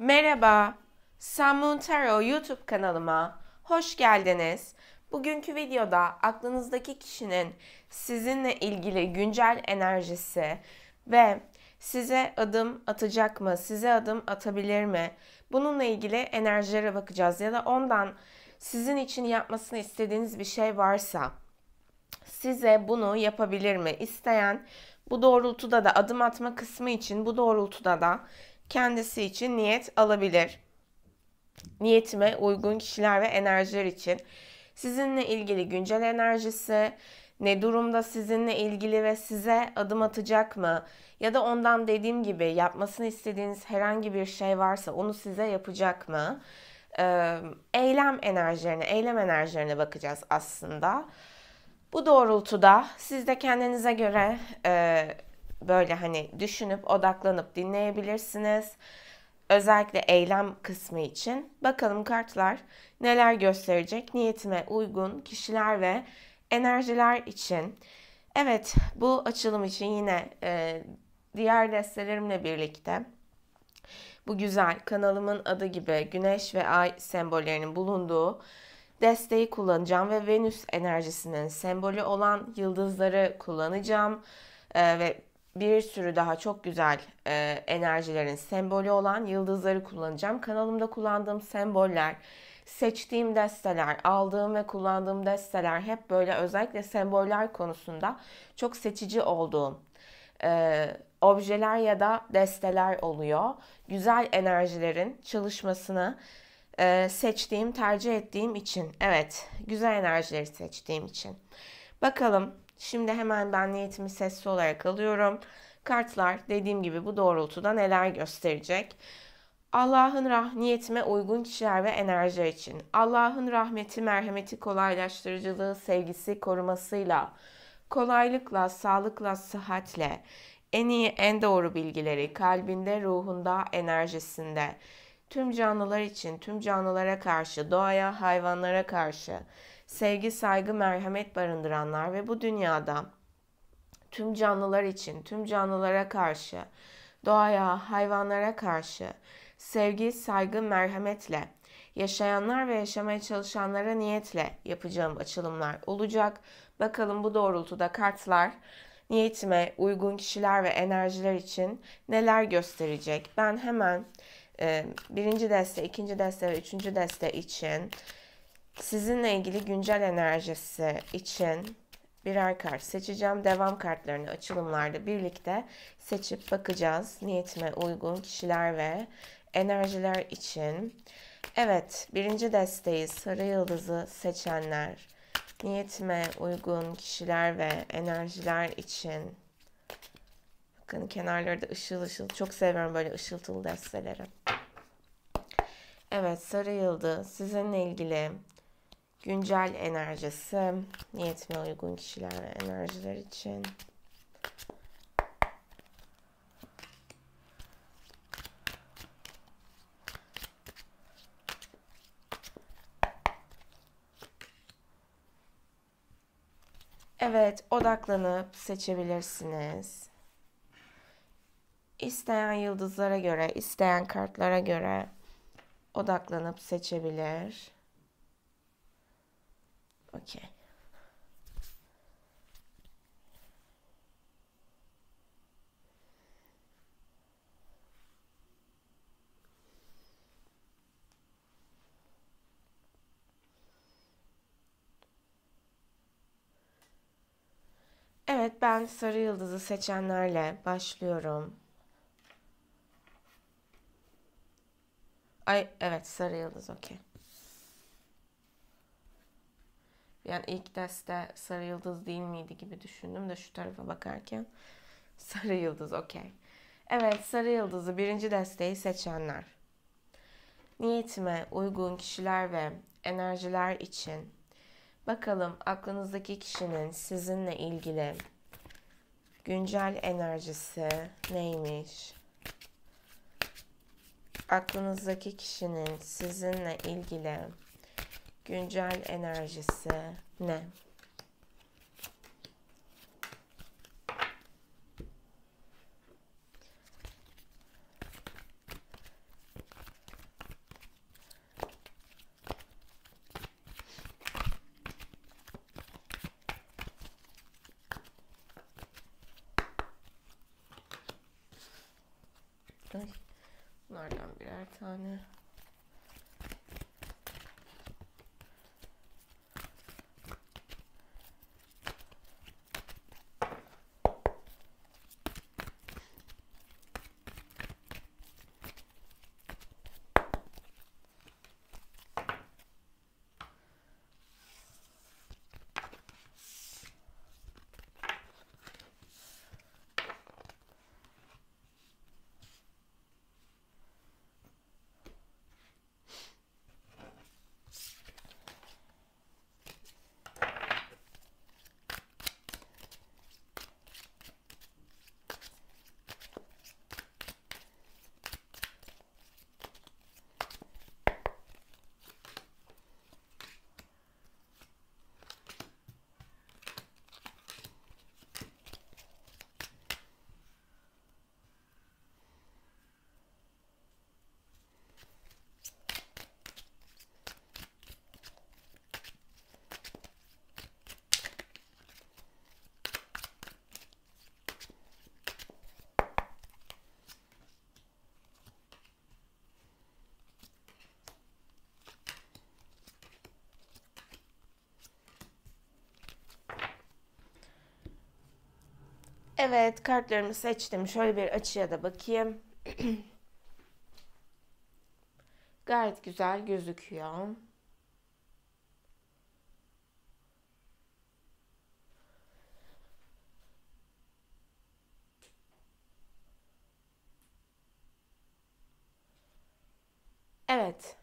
Merhaba, Samun Taro YouTube kanalıma hoş geldiniz. Bugünkü videoda aklınızdaki kişinin sizinle ilgili güncel enerjisi ve size adım atacak mı, size adım atabilir mi? Bununla ilgili enerjilere bakacağız ya da ondan sizin için yapmasını istediğiniz bir şey varsa size bunu yapabilir mi? İsteyen bu doğrultuda da adım atma kısmı için bu doğrultuda da kendisi için niyet alabilir. Niyetime uygun kişiler ve enerjiler için sizinle ilgili güncel enerjisi, ne durumda sizinle ilgili ve size adım atacak mı? Ya da ondan dediğim gibi yapmasını istediğiniz herhangi bir şey varsa onu size yapacak mı? eylem enerjilerine, eylem enerjilerine bakacağız aslında. Bu doğrultuda siz de kendinize göre e, böyle hani düşünüp odaklanıp dinleyebilirsiniz. Özellikle eylem kısmı için. Bakalım kartlar neler gösterecek niyetime uygun kişiler ve enerjiler için. Evet bu açılım için yine e, diğer destelerimle birlikte bu güzel kanalımın adı gibi güneş ve ay sembollerinin bulunduğu desteği kullanacağım ve Venüs enerjisinin sembolü olan yıldızları kullanacağım. Ee, ve bir sürü daha çok güzel e, enerjilerin sembolü olan yıldızları kullanacağım. Kanalımda kullandığım semboller, seçtiğim desteler, aldığım ve kullandığım desteler hep böyle özellikle semboller konusunda çok seçici olduğum e, objeler ya da desteler oluyor. Güzel enerjilerin çalışmasını e, seçtiğim, tercih ettiğim için. Evet, güzel enerjileri seçtiğim için. Bakalım Şimdi hemen ben niyetimi sesli olarak alıyorum. Kartlar dediğim gibi bu doğrultuda neler gösterecek? Allah'ın rah niyetime uygun kişiler ve enerji için. Allah'ın rahmeti, merhameti, kolaylaştırıcılığı, sevgisi, korumasıyla, kolaylıkla, sağlıkla, sıhhatle, en iyi, en doğru bilgileri kalbinde, ruhunda, enerjisinde, tüm canlılar için, tüm canlılara karşı, doğaya, hayvanlara karşı, sevgi, saygı, merhamet barındıranlar ve bu dünyada tüm canlılar için, tüm canlılara karşı, doğaya, hayvanlara karşı sevgi, saygı, merhametle yaşayanlar ve yaşamaya çalışanlara niyetle yapacağım açılımlar olacak. Bakalım bu doğrultuda kartlar niyetime uygun kişiler ve enerjiler için neler gösterecek? Ben hemen e, birinci deste, ikinci deste ve üçüncü deste için Sizinle ilgili güncel enerjisi için birer kart seçeceğim. Devam kartlarını açılımlarda birlikte seçip bakacağız. Niyetime uygun kişiler ve enerjiler için. Evet, birinci desteği sarı yıldızı seçenler. Niyetime uygun kişiler ve enerjiler için. Bakın kenarları da ışıl ışıl. Çok seviyorum böyle ışıltılı desteleri. Evet, sarı yıldız sizinle ilgili Güncel enerjisi. niyetine uygun kişiler ve enerjiler için. Evet, odaklanıp seçebilirsiniz. İsteyen yıldızlara göre, isteyen kartlara göre odaklanıp seçebilir sanki. Evet ben sarı yıldızı seçenlerle başlıyorum. Ay evet sarı yıldız okey. Yani ilk deste sarı yıldız değil miydi gibi düşündüm de şu tarafa bakarken. Sarı yıldız okey. Evet sarı yıldızı birinci desteği seçenler. Niyetime uygun kişiler ve enerjiler için bakalım aklınızdaki kişinin sizinle ilgili güncel enerjisi neymiş? Aklınızdaki kişinin sizinle ilgili güncel enerjisi ne? Evet kartlarımı seçtim. Şöyle bir açıya da bakayım. Gayet güzel gözüküyor. Evet.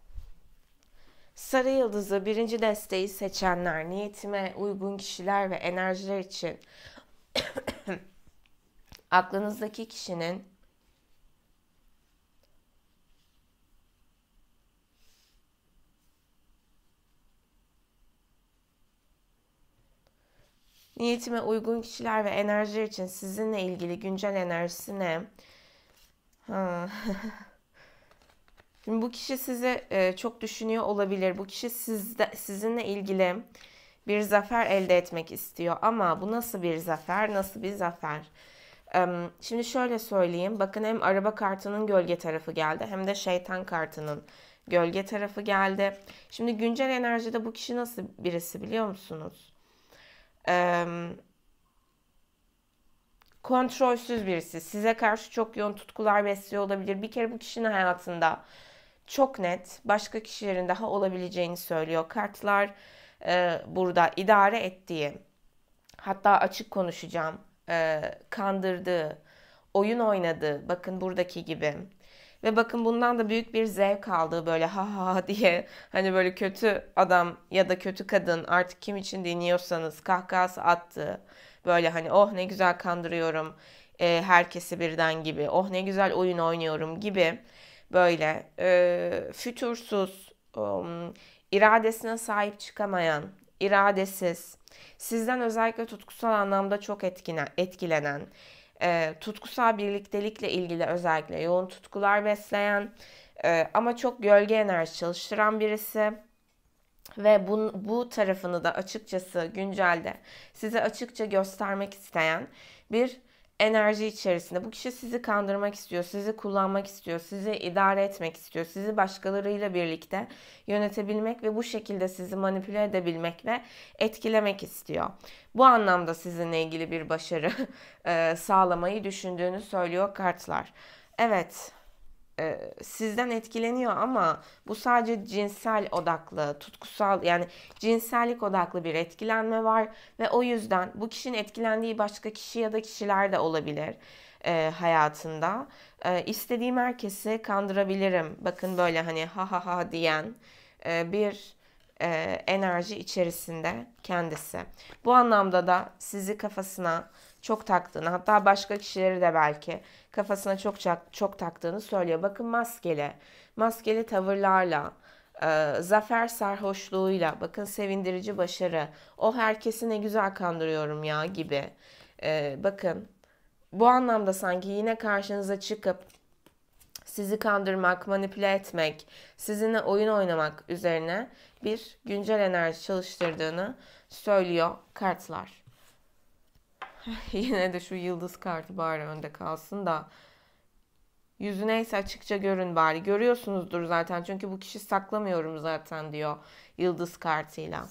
Sarı Yıldız'ı birinci desteği seçenler, niyetime uygun kişiler ve enerjiler için aklınızdaki kişinin Niyetime uygun kişiler ve enerji için sizinle ilgili güncel enerjisine, Ha. Şimdi bu kişi sizi e, çok düşünüyor olabilir. Bu kişi sizde, sizinle ilgili bir zafer elde etmek istiyor. Ama bu nasıl bir zafer? Nasıl bir zafer? Şimdi şöyle söyleyeyim. Bakın hem araba kartının gölge tarafı geldi hem de şeytan kartının gölge tarafı geldi. Şimdi güncel enerjide bu kişi nasıl birisi biliyor musunuz? Kontrolsüz birisi. Size karşı çok yoğun tutkular besliyor olabilir. Bir kere bu kişinin hayatında çok net başka kişilerin daha olabileceğini söylüyor. Kartlar e, burada idare ettiği hatta açık konuşacağım e, kandırdığı, oyun oynadığı, bakın buradaki gibi ve bakın bundan da büyük bir zevk aldığı böyle ha ha diye hani böyle kötü adam ya da kötü kadın artık kim için dinliyorsanız kahkahası attı. Böyle hani oh ne güzel kandırıyorum e, herkesi birden gibi oh ne güzel oyun oynuyorum gibi böyle e, fütursuz, um, iradesine sahip çıkamayan, iradesiz Sizden özellikle tutkusal anlamda çok etkinen, etkilenen, e, tutkusal birliktelikle ilgili özellikle yoğun tutkular besleyen e, ama çok gölge enerji çalıştıran birisi ve bu, bu tarafını da açıkçası güncelde size açıkça göstermek isteyen bir enerji içerisinde. Bu kişi sizi kandırmak istiyor, sizi kullanmak istiyor, sizi idare etmek istiyor, sizi başkalarıyla birlikte yönetebilmek ve bu şekilde sizi manipüle edebilmek ve etkilemek istiyor. Bu anlamda sizinle ilgili bir başarı sağlamayı düşündüğünü söylüyor kartlar. Evet, e, sizden etkileniyor ama bu sadece cinsel odaklı, tutkusal yani cinsellik odaklı bir etkilenme var ve o yüzden bu kişinin etkilendiği başka kişi ya da kişiler de olabilir e, hayatında. E, istediğim herkesi kandırabilirim. Bakın böyle hani ha ha ha diyen e, bir e, enerji içerisinde kendisi. Bu anlamda da sizi kafasına çok taktığını hatta başka kişileri de belki kafasına çok çok taktığını söylüyor. Bakın maskeli, maskeli tavırlarla, e, zafer sarhoşluğuyla, bakın sevindirici başarı, o herkesi ne güzel kandırıyorum ya gibi. E, bakın bu anlamda sanki yine karşınıza çıkıp sizi kandırmak, manipüle etmek, sizinle oyun oynamak üzerine bir güncel enerji çalıştırdığını söylüyor kartlar. yine de şu yıldız kartı bari önde kalsın da yüzü neyse açıkça görün bari. Görüyorsunuzdur zaten çünkü bu kişi saklamıyorum zaten diyor yıldız kartıyla.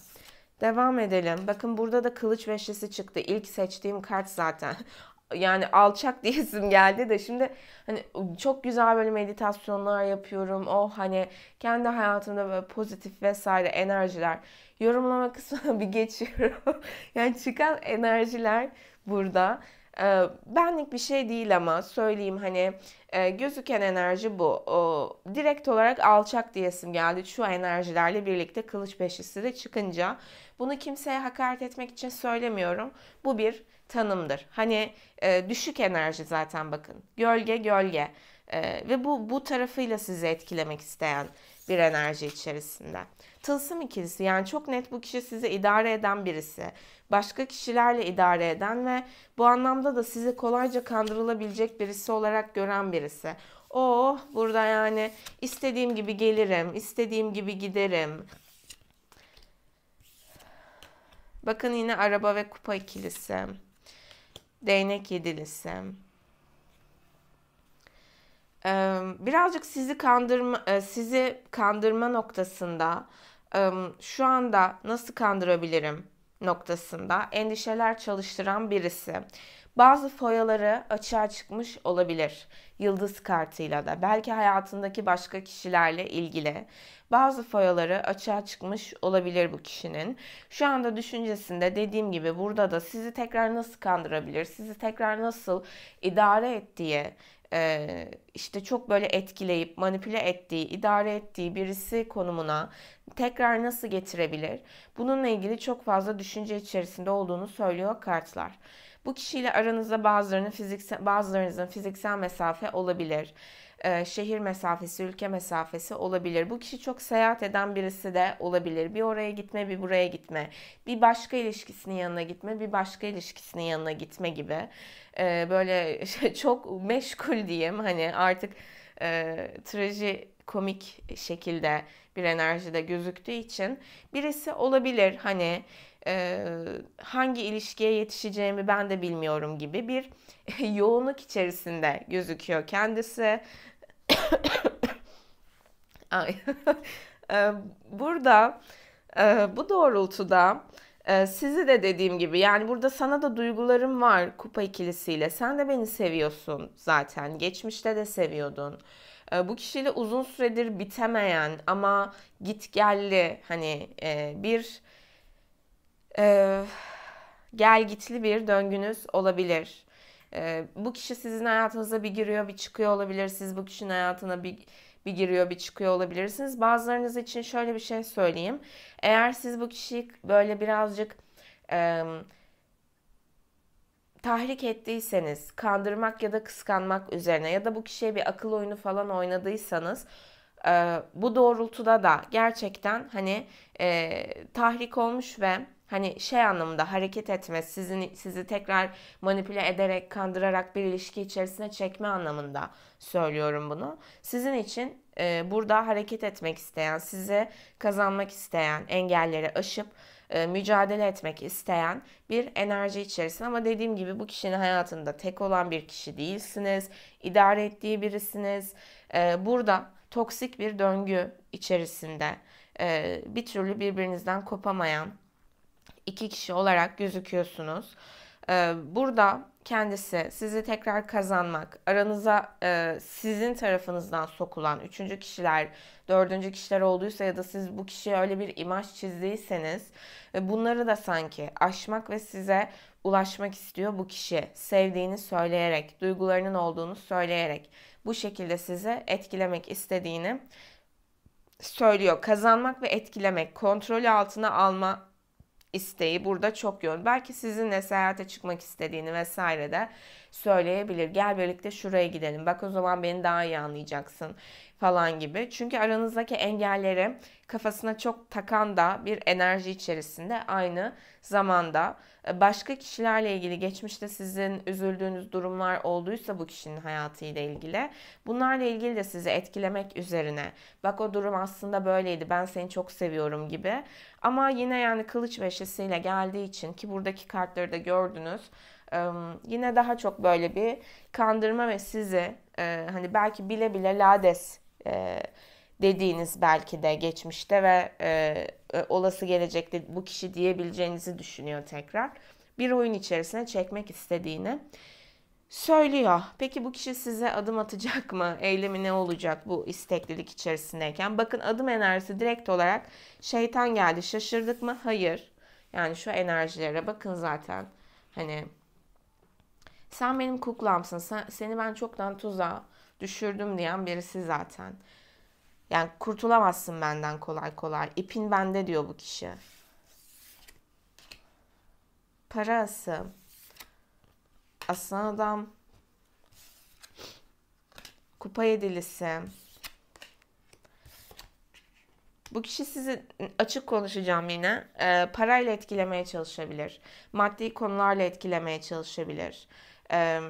Devam edelim. Bakın burada da kılıç beşlisi çıktı. İlk seçtiğim kart zaten. yani alçak diyesim geldi de şimdi hani çok güzel böyle meditasyonlar yapıyorum. O oh, hani kendi hayatımda böyle pozitif vesaire enerjiler. Yorumlama kısmına bir geçiyorum. yani çıkan enerjiler burada. E, benlik bir şey değil ama söyleyeyim hani e, gözüken enerji bu. O, direkt olarak alçak diyesim geldi şu enerjilerle birlikte kılıç beşlisi de çıkınca. Bunu kimseye hakaret etmek için söylemiyorum. Bu bir tanımdır. Hani e, düşük enerji zaten bakın. Gölge gölge. E, ve bu bu tarafıyla sizi etkilemek isteyen bir enerji içerisinde tılsım ikilisi yani çok net bu kişi sizi idare eden birisi. Başka kişilerle idare eden ve bu anlamda da sizi kolayca kandırılabilecek birisi olarak gören birisi. Oh burada yani istediğim gibi gelirim, istediğim gibi giderim. Bakın yine araba ve kupa ikilisi. Değnek yedilisi birazcık sizi kandırma sizi kandırma noktasında şu anda nasıl kandırabilirim noktasında endişeler çalıştıran birisi bazı foyaları açığa çıkmış olabilir. Yıldız kartıyla da belki hayatındaki başka kişilerle ilgili bazı foyaları açığa çıkmış olabilir bu kişinin. Şu anda düşüncesinde dediğim gibi burada da sizi tekrar nasıl kandırabilir, sizi tekrar nasıl idare ettiği e, işte çok böyle etkileyip manipüle ettiği, idare ettiği birisi konumuna tekrar nasıl getirebilir? Bununla ilgili çok fazla düşünce içerisinde olduğunu söylüyor kartlar. Bu kişiyle aranızda bazılarının fiziksel, bazılarınızın fiziksel mesafe olabilir e, şehir mesafesi, ülke mesafesi olabilir. Bu kişi çok seyahat eden birisi de olabilir. Bir oraya gitme, bir buraya gitme. Bir başka ilişkisinin yanına gitme, bir başka ilişkisinin yanına gitme gibi. E, böyle çok meşgul diyeyim. Hani artık e, traji komik şekilde bir enerjide gözüktüğü için birisi olabilir hani e, hangi ilişkiye yetişeceğimi ben de bilmiyorum gibi bir yoğunluk içerisinde gözüküyor kendisi Ay burada bu doğrultuda sizi de dediğim gibi yani burada sana da duygularım var kupa ikilisiyle. Sen de beni seviyorsun zaten. Geçmişte de seviyordun. Bu kişiyle uzun süredir bitemeyen ama git gelli hani bir gel gitli bir döngünüz olabilir. E, bu kişi sizin hayatınıza bir giriyor bir çıkıyor olabilir. Siz bu kişinin hayatına bir bir giriyor bir çıkıyor olabilirsiniz. Bazılarınız için şöyle bir şey söyleyeyim. Eğer siz bu kişiyi böyle birazcık e, tahrik ettiyseniz, kandırmak ya da kıskanmak üzerine ya da bu kişiye bir akıl oyunu falan oynadıysanız e, bu doğrultuda da gerçekten hani e, tahrik olmuş ve Hani şey anlamında hareket etme, sizin, sizi tekrar manipüle ederek, kandırarak bir ilişki içerisine çekme anlamında söylüyorum bunu. Sizin için e, burada hareket etmek isteyen, size kazanmak isteyen, engelleri aşıp e, mücadele etmek isteyen bir enerji içerisinde. Ama dediğim gibi bu kişinin hayatında tek olan bir kişi değilsiniz, idare ettiği birisiniz. E, burada toksik bir döngü içerisinde e, bir türlü birbirinizden kopamayan, iki kişi olarak gözüküyorsunuz. Ee, burada kendisi sizi tekrar kazanmak, aranıza e, sizin tarafınızdan sokulan üçüncü kişiler, dördüncü kişiler olduysa ya da siz bu kişiye öyle bir imaj çizdiyseniz e, bunları da sanki aşmak ve size ulaşmak istiyor bu kişi. Sevdiğini söyleyerek, duygularının olduğunu söyleyerek bu şekilde sizi etkilemek istediğini söylüyor. Kazanmak ve etkilemek, kontrol altına alma isteği burada çok yoğun. Belki sizinle seyahate çıkmak istediğini vesaire de söyleyebilir. Gel birlikte şuraya gidelim. Bak o zaman beni daha iyi anlayacaksın falan gibi. Çünkü aranızdaki engelleri kafasına çok takan da bir enerji içerisinde aynı zamanda e, başka kişilerle ilgili geçmişte sizin üzüldüğünüz durumlar olduysa bu kişinin hayatıyla ilgili bunlarla ilgili de sizi etkilemek üzerine bak o durum aslında böyleydi ben seni çok seviyorum gibi ama yine yani kılıç beşlisiyle geldiği için ki buradaki kartları da gördünüz yine daha çok böyle bir kandırma ve sizi e, hani belki bile bile lades e, dediğiniz belki de geçmişte ve e, olası gelecekte bu kişi diyebileceğinizi düşünüyor tekrar. Bir oyun içerisine çekmek istediğini söylüyor. Peki bu kişi size adım atacak mı? Eylemi ne olacak bu isteklilik içerisindeyken? Bakın adım enerjisi direkt olarak şeytan geldi. Şaşırdık mı? Hayır. Yani şu enerjilere bakın zaten. Hani sen benim kuklamsın. Sen, seni ben çoktan tuzağa düşürdüm diyen birisi zaten. Yani kurtulamazsın benden kolay kolay. İpin bende diyor bu kişi. Parası. Aslan adam. Kupa yedilisi. Bu kişi sizi açık konuşacağım yine. E, parayla etkilemeye çalışabilir. Maddi konularla etkilemeye çalışabilir. E,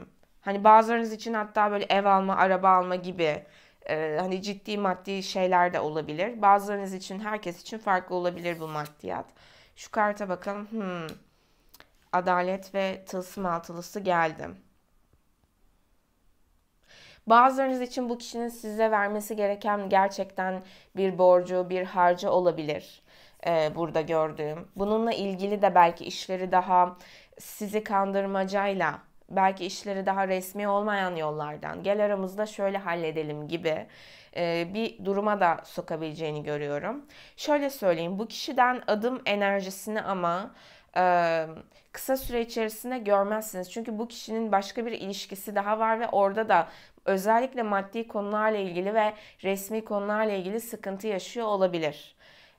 hani bazılarınız için hatta böyle ev alma, araba alma gibi e, hani ciddi maddi şeyler de olabilir. Bazılarınız için herkes için farklı olabilir bu maddiyat. Şu karta bakalım. Hmm. Adalet ve tılsım altılısı geldi. Bazılarınız için bu kişinin size vermesi gereken gerçekten bir borcu, bir harcı olabilir e, burada gördüğüm. Bununla ilgili de belki işleri daha sizi kandırmacayla belki işleri daha resmi olmayan yollardan gel aramızda şöyle halledelim gibi e, bir duruma da sokabileceğini görüyorum. Şöyle söyleyeyim bu kişiden adım enerjisini ama e, kısa süre içerisinde görmezsiniz. Çünkü bu kişinin başka bir ilişkisi daha var ve orada da özellikle maddi konularla ilgili ve resmi konularla ilgili sıkıntı yaşıyor olabilir.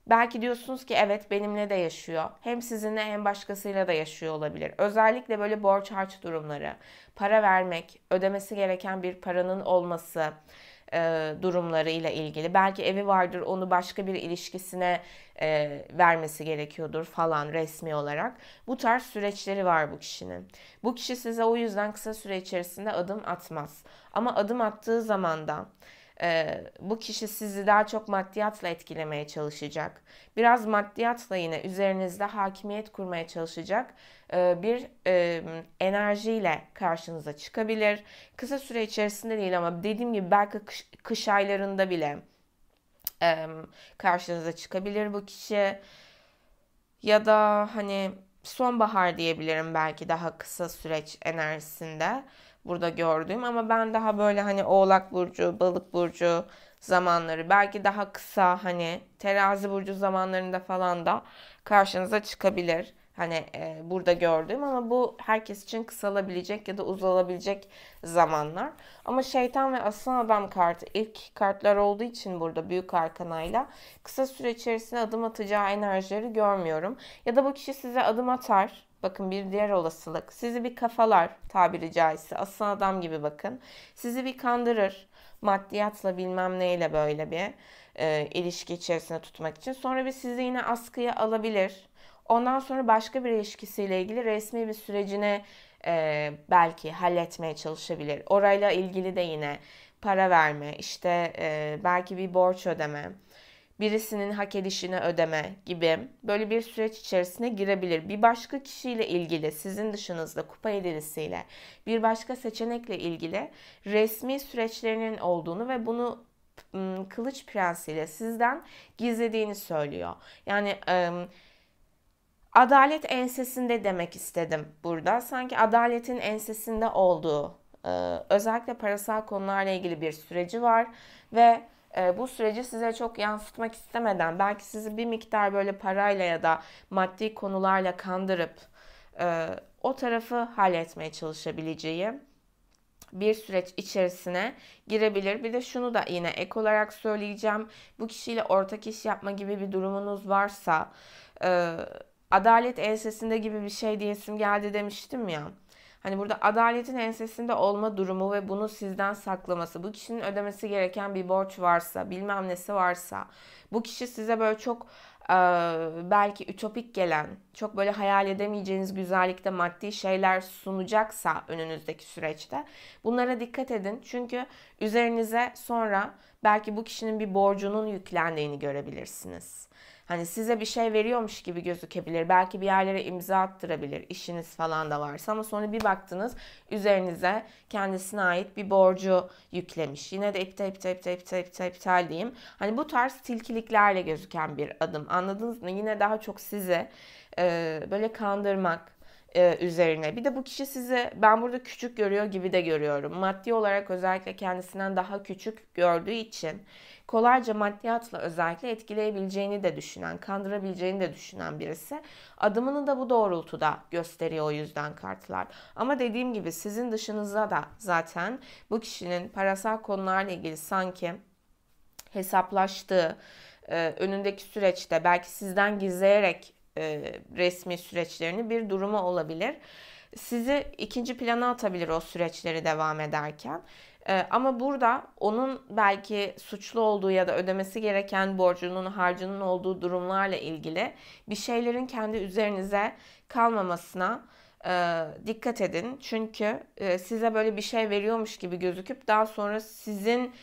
Belki diyorsunuz ki evet benimle de yaşıyor. Hem sizinle hem başkasıyla da yaşıyor olabilir. Özellikle böyle borç harç durumları, para vermek, ödemesi gereken bir paranın olması e, durumlarıyla ilgili. Belki evi vardır onu başka bir ilişkisine e, vermesi gerekiyordur falan resmi olarak. Bu tarz süreçleri var bu kişinin. Bu kişi size o yüzden kısa süre içerisinde adım atmaz. Ama adım attığı zaman da e, bu kişi sizi daha çok maddiyatla etkilemeye çalışacak. Biraz maddiyatla yine üzerinizde hakimiyet kurmaya çalışacak e, bir e, enerjiyle karşınıza çıkabilir. Kısa süre içerisinde değil ama dediğim gibi belki kış, kış aylarında bile e, karşınıza çıkabilir bu kişi. Ya da hani sonbahar diyebilirim belki daha kısa süreç enerjisinde burada gördüğüm ama ben daha böyle hani Oğlak burcu, Balık burcu zamanları belki daha kısa hani Terazi burcu zamanlarında falan da karşınıza çıkabilir. Hani e, burada gördüğüm ama bu herkes için kısalabilecek ya da uzalabilecek zamanlar. Ama şeytan ve aslan adam kartı ilk kartlar olduğu için burada büyük arkanayla kısa süre içerisinde adım atacağı enerjileri görmüyorum. Ya da bu kişi size adım atar Bakın bir diğer olasılık. Sizi bir kafalar tabiri caizse aslan adam gibi bakın. Sizi bir kandırır. Maddiyatla bilmem neyle böyle bir e, ilişki içerisinde tutmak için. Sonra bir sizi yine askıya alabilir. Ondan sonra başka bir ilişkisiyle ilgili resmi bir sürecine e, belki halletmeye çalışabilir. Orayla ilgili de yine para verme, işte e, belki bir borç ödeme birisinin hak edişini ödeme gibi böyle bir süreç içerisine girebilir. Bir başka kişiyle ilgili sizin dışınızda kupa yedilisiyle bir başka seçenekle ilgili resmi süreçlerinin olduğunu ve bunu Kılıç prensiyle sizden gizlediğini söylüyor. Yani adalet ensesinde demek istedim burada. Sanki adaletin ensesinde olduğu, ıı, özellikle parasal konularla ilgili bir süreci var ve ee, bu süreci size çok yansıtmak istemeden belki sizi bir miktar böyle parayla ya da maddi konularla kandırıp e, o tarafı halletmeye çalışabileceği bir süreç içerisine girebilir. Bir de şunu da yine ek olarak söyleyeceğim. Bu kişiyle ortak iş yapma gibi bir durumunuz varsa e, adalet ensesinde gibi bir şey diyesim geldi demiştim ya. Hani burada adaletin ensesinde olma durumu ve bunu sizden saklaması, bu kişinin ödemesi gereken bir borç varsa, bilmem nesi varsa, bu kişi size böyle çok belki ütopik gelen, çok böyle hayal edemeyeceğiniz güzellikte maddi şeyler sunacaksa önünüzdeki süreçte bunlara dikkat edin. Çünkü üzerinize sonra belki bu kişinin bir borcunun yüklendiğini görebilirsiniz. Hani size bir şey veriyormuş gibi gözükebilir. Belki bir yerlere imza attırabilir işiniz falan da varsa ama sonra bir baktınız üzerinize kendisine ait bir borcu yüklemiş. Yine de iptal iptal iptal iptal iptal iptal diyeyim. Hani bu tarz tilkiliklerle gözüken bir adım anladınız mı? Yine daha çok size e, böyle kandırmak, e, üzerine. Bir de bu kişi sizi ben burada küçük görüyor gibi de görüyorum. Maddi olarak özellikle kendisinden daha küçük gördüğü için kolayca maddiyatla özellikle etkileyebileceğini de düşünen, kandırabileceğini de düşünen birisi adımını da bu doğrultuda gösteriyor o yüzden kartlar. Ama dediğim gibi sizin dışınıza da zaten bu kişinin parasal konularla ilgili sanki hesaplaştığı, e, önündeki süreçte belki sizden gizleyerek e, resmi süreçlerini bir duruma olabilir sizi ikinci plana atabilir o süreçleri devam ederken. Ee, ama burada onun belki suçlu olduğu ya da ödemesi gereken borcunun, harcının olduğu durumlarla ilgili bir şeylerin kendi üzerinize kalmamasına e, dikkat edin. Çünkü e, size böyle bir şey veriyormuş gibi gözüküp daha sonra sizin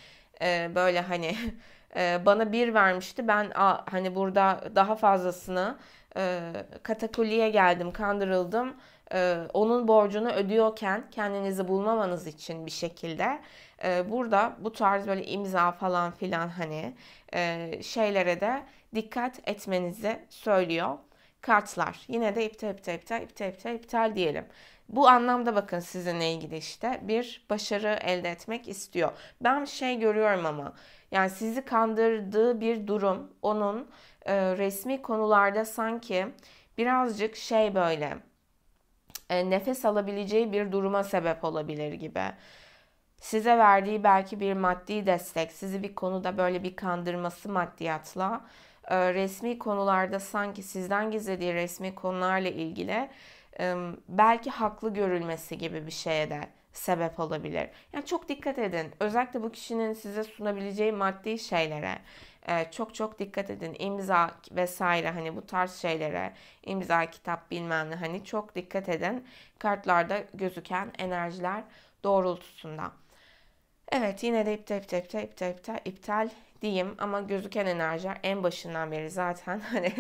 e, böyle hani e, bana bir vermişti ben a, hani burada daha fazlasını e, katakulliye geldim, kandırıldım e, onun borcunu ödüyorken kendinizi bulmamanız için bir şekilde e, burada bu tarz böyle imza falan filan hani e, şeylere de dikkat etmenizi söylüyor kartlar. Yine de iptal iptal iptal iptal iptal iptal diyelim. Bu anlamda bakın sizinle ilgili işte bir başarı elde etmek istiyor. Ben şey görüyorum ama yani sizi kandırdığı bir durum onun e, resmi konularda sanki birazcık şey böyle e, nefes alabileceği bir duruma sebep olabilir gibi. Size verdiği belki bir maddi destek, sizi bir konuda böyle bir kandırması maddiyatla, e, resmi konularda sanki sizden gizlediği resmi konularla ilgili e, belki haklı görülmesi gibi bir şeye de sebep olabilir. Yani çok dikkat edin. Özellikle bu kişinin size sunabileceği maddi şeylere. Ee, çok çok dikkat edin. imza vesaire hani bu tarz şeylere imza kitap bilmem ne hani çok dikkat edin. Kartlarda gözüken enerjiler doğrultusunda. Evet yine de iptal iptal iptal iptal iptal iptal diyeyim ama gözüken enerjiler en başından beri zaten hani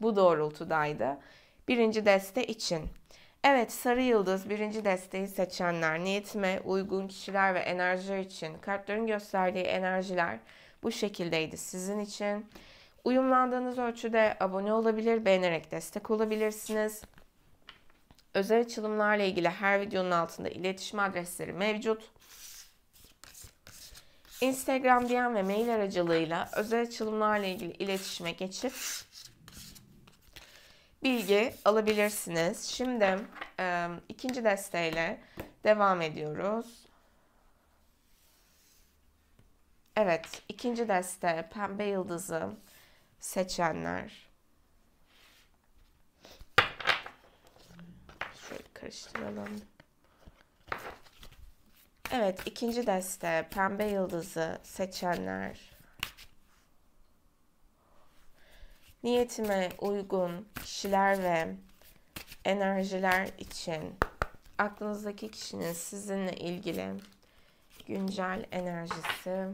bu doğrultudaydı. Birinci deste için. Evet sarı yıldız birinci desteği seçenler niyetime uygun kişiler ve enerji için kartların gösterdiği enerjiler bu şekildeydi sizin için. Uyumlandığınız ölçüde abone olabilir, beğenerek destek olabilirsiniz. Özel açılımlarla ilgili her videonun altında iletişim adresleri mevcut. Instagram DM ve mail aracılığıyla özel açılımlarla ilgili iletişime geçip bilgi alabilirsiniz. Şimdi e, ikinci desteğiyle devam ediyoruz. Evet, ikinci deste pembe yıldızı seçenler. Şöyle karıştıralım. Evet, ikinci deste pembe yıldızı seçenler. Niyetime uygun kişiler ve enerjiler için aklınızdaki kişinin sizinle ilgili güncel enerjisi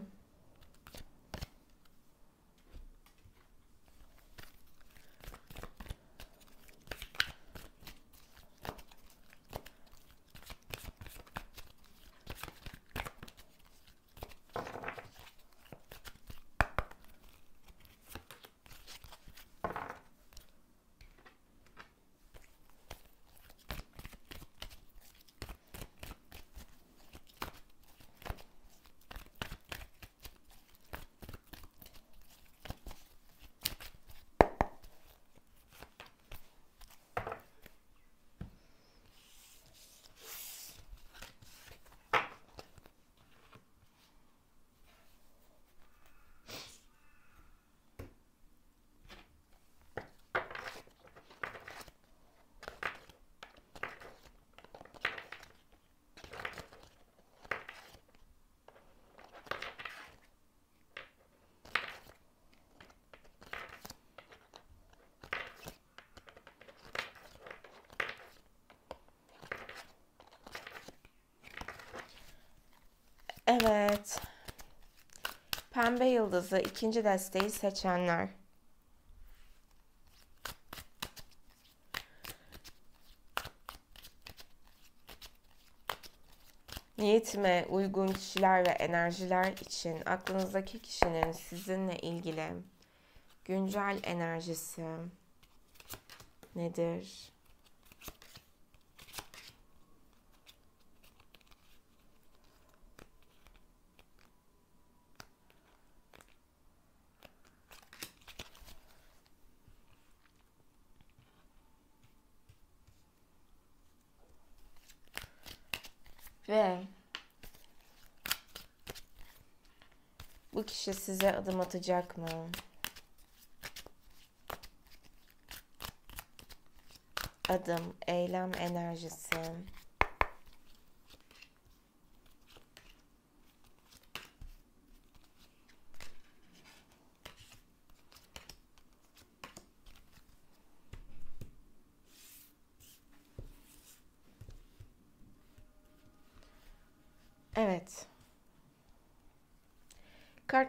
Evet. Pembe yıldızı ikinci desteği seçenler. Niyetime uygun kişiler ve enerjiler için aklınızdaki kişinin sizinle ilgili güncel enerjisi nedir? ve bu kişi size adım atacak mı? Adım, eylem enerjisi.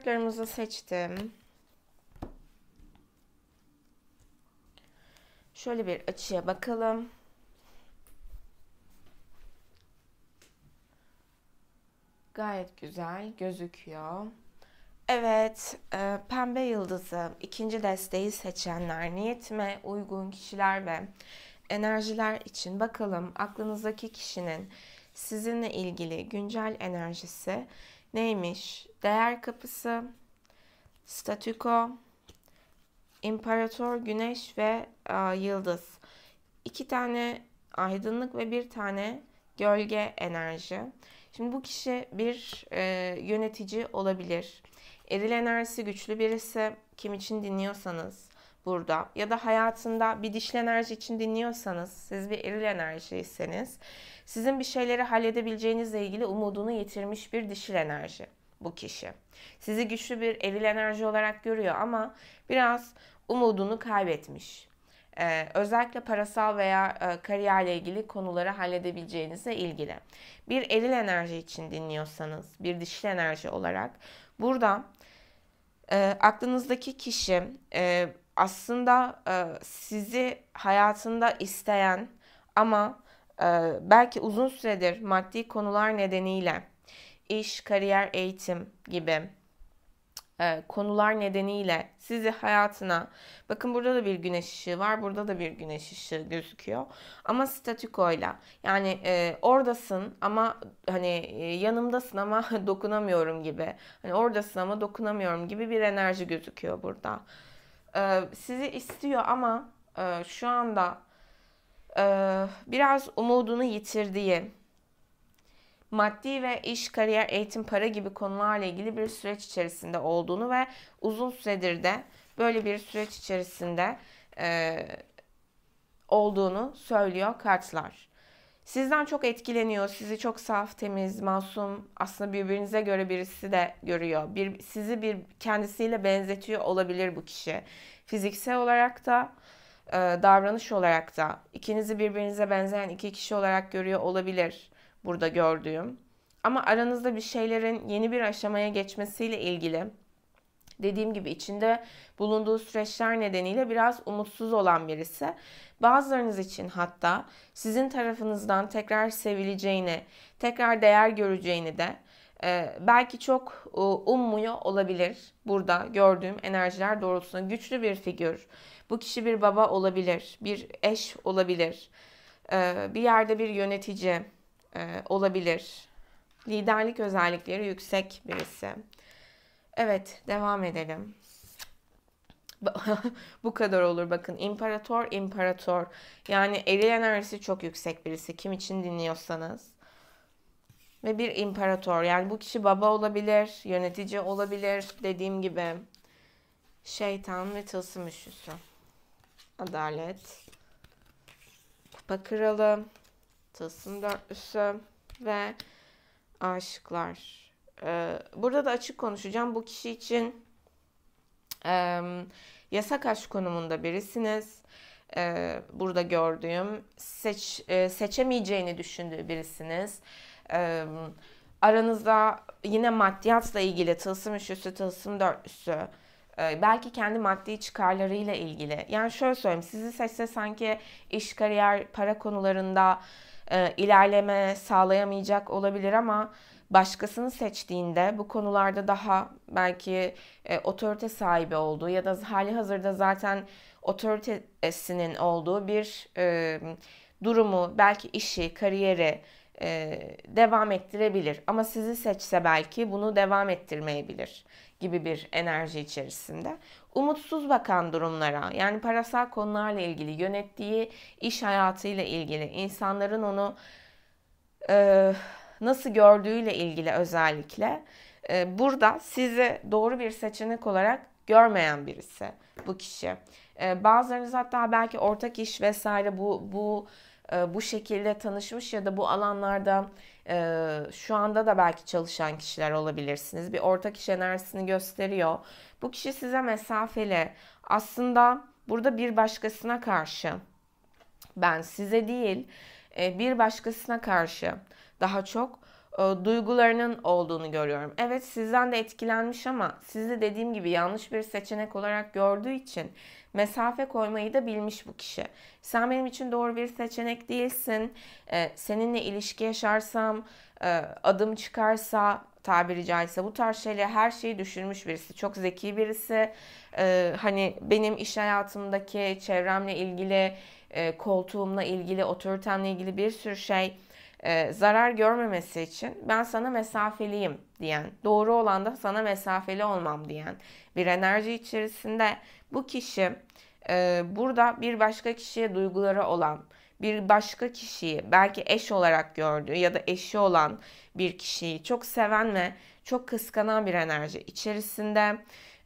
kartlarımızı seçtim. Şöyle bir açıya bakalım. Gayet güzel gözüküyor. Evet, e, pembe yıldızı ikinci desteği seçenler, niyetime uygun kişiler ve enerjiler için bakalım aklınızdaki kişinin sizinle ilgili güncel enerjisi neymiş? Değer kapısı, statüko, imparator, güneş ve e, yıldız. İki tane aydınlık ve bir tane gölge enerji. Şimdi bu kişi bir e, yönetici olabilir. Eril enerjisi güçlü birisi kim için dinliyorsanız burada ya da hayatında bir dişli enerji için dinliyorsanız, siz bir eril enerjiyseniz, sizin bir şeyleri halledebileceğinizle ilgili umudunu yitirmiş bir dişil enerji bu kişi. Sizi güçlü bir eril enerji olarak görüyor ama biraz umudunu kaybetmiş. Ee, özellikle parasal veya e, kariyerle ilgili konuları halledebileceğinizle ilgili. Bir eril enerji için dinliyorsanız, bir dişli enerji olarak burada e, aklınızdaki kişi e, aslında e, sizi hayatında isteyen ama e, belki uzun süredir maddi konular nedeniyle iş, kariyer, eğitim gibi e, konular nedeniyle sizi hayatına bakın burada da bir güneş ışığı var burada da bir güneş ışığı gözüküyor ama statükoyla yani e, oradasın ama hani e, yanımdasın ama dokunamıyorum gibi hani oradasın ama dokunamıyorum gibi bir enerji gözüküyor burada e, sizi istiyor ama e, şu anda e, biraz umudunu yitirdiği maddi ve iş, kariyer, eğitim, para gibi konularla ilgili bir süreç içerisinde olduğunu ve uzun süredir de böyle bir süreç içerisinde e, olduğunu söylüyor kartlar. Sizden çok etkileniyor. Sizi çok saf, temiz, masum, aslında birbirinize göre birisi de görüyor. Bir, sizi bir kendisiyle benzetiyor olabilir bu kişi. Fiziksel olarak da, e, davranış olarak da. ikinizi birbirinize benzeyen iki kişi olarak görüyor olabilir burada gördüğüm. Ama aranızda bir şeylerin yeni bir aşamaya geçmesiyle ilgili dediğim gibi içinde bulunduğu süreçler nedeniyle biraz umutsuz olan birisi. Bazılarınız için hatta sizin tarafınızdan tekrar sevileceğini, tekrar değer göreceğini de e, belki çok e, ummuyor olabilir. Burada gördüğüm enerjiler doğrultusunda güçlü bir figür. Bu kişi bir baba olabilir, bir eş olabilir, e, bir yerde bir yönetici e, olabilir. Liderlik özellikleri yüksek birisi. Evet, devam edelim. bu kadar olur bakın. İmparator, imparator. Yani eril enerjisi çok yüksek birisi. Kim için dinliyorsanız. Ve bir imparator. Yani bu kişi baba olabilir, yönetici olabilir. Dediğim gibi şeytan ve tılsım üçlüsü. Adalet. Kupa kralı. Tılsım dörtlüsü. Ve aşıklar. Ee, burada da açık konuşacağım. Bu kişi için e, yasak aşk konumunda birisiniz. E, burada gördüğüm seç, e, seçemeyeceğini düşündüğü birisiniz. E, aranızda yine maddiyatla ilgili tılsım üçlüsü, tılsım dörtlüsü, belki kendi maddi çıkarlarıyla ilgili. Yani şöyle söyleyeyim sizi seçse sanki iş, kariyer, para konularında e, ilerleme sağlayamayacak olabilir ama başkasını seçtiğinde bu konularda daha belki e, otorite sahibi olduğu ya da hali hazırda zaten otoritesinin olduğu bir e, durumu, belki işi, kariyeri e, devam ettirebilir. Ama sizi seçse belki bunu devam ettirmeyebilir gibi bir enerji içerisinde. Umutsuz bakan durumlara yani parasal konularla ilgili yönettiği iş hayatıyla ilgili insanların onu e, nasıl gördüğüyle ilgili özellikle e, burada sizi doğru bir seçenek olarak görmeyen birisi bu kişi. E, bazılarınız hatta belki ortak iş vesaire bu bu e, bu şekilde tanışmış ya da bu alanlarda şu anda da belki çalışan kişiler olabilirsiniz. Bir ortak iş enerjisini gösteriyor. Bu kişi size mesafeli. Aslında burada bir başkasına karşı ben size değil bir başkasına karşı daha çok e, duygularının olduğunu görüyorum. Evet sizden de etkilenmiş ama sizi dediğim gibi yanlış bir seçenek olarak gördüğü için mesafe koymayı da bilmiş bu kişi. Sen benim için doğru bir seçenek değilsin. E, seninle ilişki yaşarsam, e, adım çıkarsa tabiri caizse bu tarz şeyle her şeyi düşünmüş birisi. Çok zeki birisi. E, hani benim iş hayatımdaki çevremle ilgili, e, koltuğumla ilgili, otoritemle ilgili bir sürü şey e, zarar görmemesi için ben sana mesafeliyim diyen, doğru olan da sana mesafeli olmam diyen bir enerji içerisinde bu kişi e, burada bir başka kişiye duyguları olan, bir başka kişiyi belki eş olarak gördüğü ya da eşi olan bir kişiyi çok seven ve çok kıskanan bir enerji içerisinde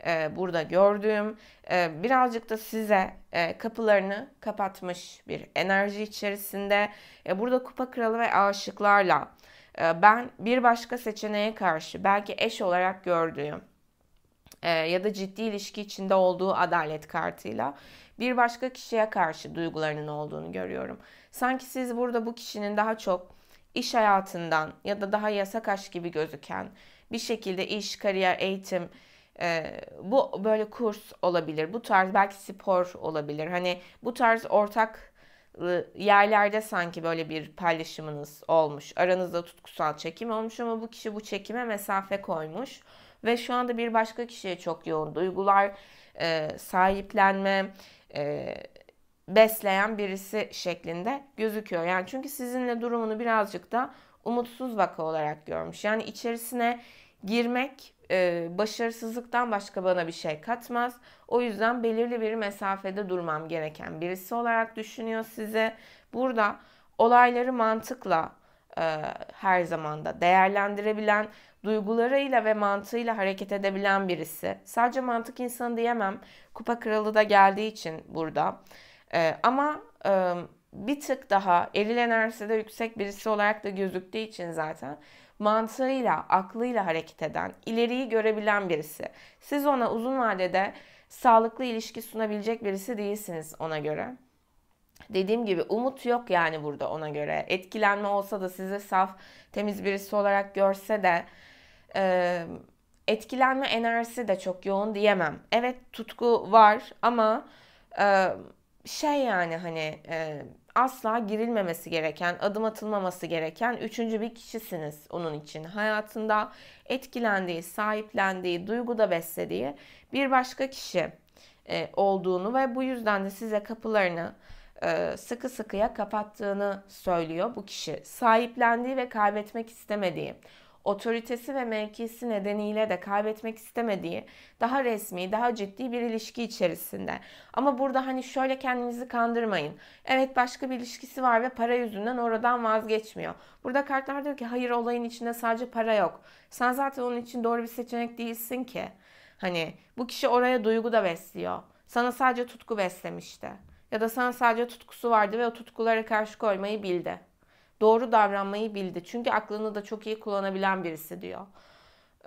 e, burada gördüğüm e, birazcık da size e, kapılarını kapatmış bir enerji içerisinde. E, burada kupa kralı ve aşıklarla e, ben bir başka seçeneğe karşı belki eş olarak gördüğüm e, ya da ciddi ilişki içinde olduğu adalet kartıyla bir başka kişiye karşı duygularının olduğunu görüyorum. Sanki siz burada bu kişinin daha çok iş hayatından ya da daha yasak aşk gibi gözüken bir şekilde iş, kariyer, eğitim ee, bu böyle kurs olabilir. Bu tarz belki spor olabilir. Hani bu tarz ortak ıı, yerlerde sanki böyle bir paylaşımınız olmuş. Aranızda tutkusal çekim olmuş ama bu kişi bu çekime mesafe koymuş. Ve şu anda bir başka kişiye çok yoğun duygular, e, sahiplenme, e, besleyen birisi şeklinde gözüküyor. Yani çünkü sizinle durumunu birazcık da umutsuz vaka olarak görmüş. Yani içerisine girmek e, başarısızlıktan başka bana bir şey katmaz. O yüzden belirli bir mesafede durmam gereken birisi olarak düşünüyor size. Burada olayları mantıkla e, her zamanda değerlendirebilen, duygularıyla ve mantığıyla hareket edebilen birisi. Sadece mantık insanı diyemem. Kupa kralı da geldiği için burada. E, ama e, bir tık daha eril enerjisi de yüksek birisi olarak da gözüktüğü için zaten mantığıyla, aklıyla hareket eden, ileriyi görebilen birisi. Siz ona uzun vadede sağlıklı ilişki sunabilecek birisi değilsiniz ona göre. Dediğim gibi umut yok yani burada ona göre. Etkilenme olsa da sizi saf, temiz birisi olarak görse de e, etkilenme enerjisi de çok yoğun diyemem. Evet tutku var ama e, şey yani hani e, asla girilmemesi gereken, adım atılmaması gereken üçüncü bir kişisiniz onun için. Hayatında etkilendiği, sahiplendiği, duyguda beslediği bir başka kişi e, olduğunu ve bu yüzden de size kapılarını e, sıkı sıkıya kapattığını söylüyor bu kişi. Sahiplendiği ve kaybetmek istemediği, otoritesi ve mevkisi nedeniyle de kaybetmek istemediği daha resmi, daha ciddi bir ilişki içerisinde. Ama burada hani şöyle kendinizi kandırmayın. Evet başka bir ilişkisi var ve para yüzünden oradan vazgeçmiyor. Burada kartlar diyor ki hayır olayın içinde sadece para yok. Sen zaten onun için doğru bir seçenek değilsin ki. Hani bu kişi oraya duygu da besliyor. Sana sadece tutku beslemişti. Ya da sana sadece tutkusu vardı ve o tutkulara karşı koymayı bildi doğru davranmayı bildi. Çünkü aklını da çok iyi kullanabilen birisi diyor.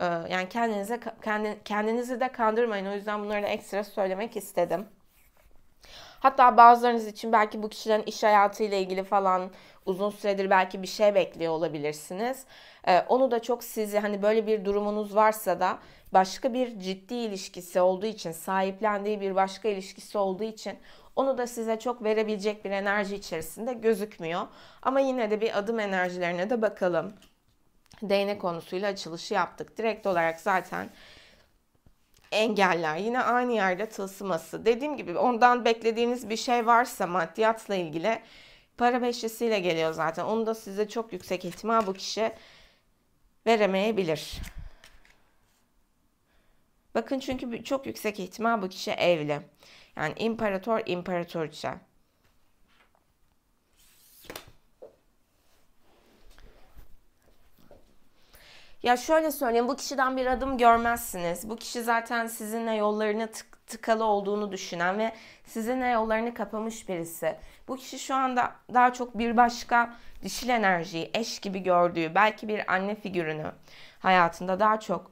Ee, yani kendinize kendi, kendinizi de kandırmayın. O yüzden bunları da ekstra söylemek istedim. Hatta bazılarınız için belki bu kişilerin iş hayatıyla ilgili falan uzun süredir belki bir şey bekliyor olabilirsiniz. Ee, onu da çok sizi hani böyle bir durumunuz varsa da başka bir ciddi ilişkisi olduğu için sahiplendiği bir başka ilişkisi olduğu için onu da size çok verebilecek bir enerji içerisinde gözükmüyor. Ama yine de bir adım enerjilerine de bakalım. Değnek konusuyla açılışı yaptık. Direkt olarak zaten engeller yine aynı yerde tılsıması. Dediğim gibi ondan beklediğiniz bir şey varsa maddiyatla ilgili para beşlisiyle geliyor zaten. Onu da size çok yüksek ihtimal bu kişi veremeyebilir. Bakın çünkü çok yüksek ihtimal bu kişi evli. Yani imparator imparatoriçe. Ya şöyle söyleyeyim bu kişiden bir adım görmezsiniz. Bu kişi zaten sizinle yollarını tık, tıkalı olduğunu düşünen ve sizinle yollarını kapamış birisi. Bu kişi şu anda daha çok bir başka dişil enerjiyi, eş gibi gördüğü, belki bir anne figürünü hayatında daha çok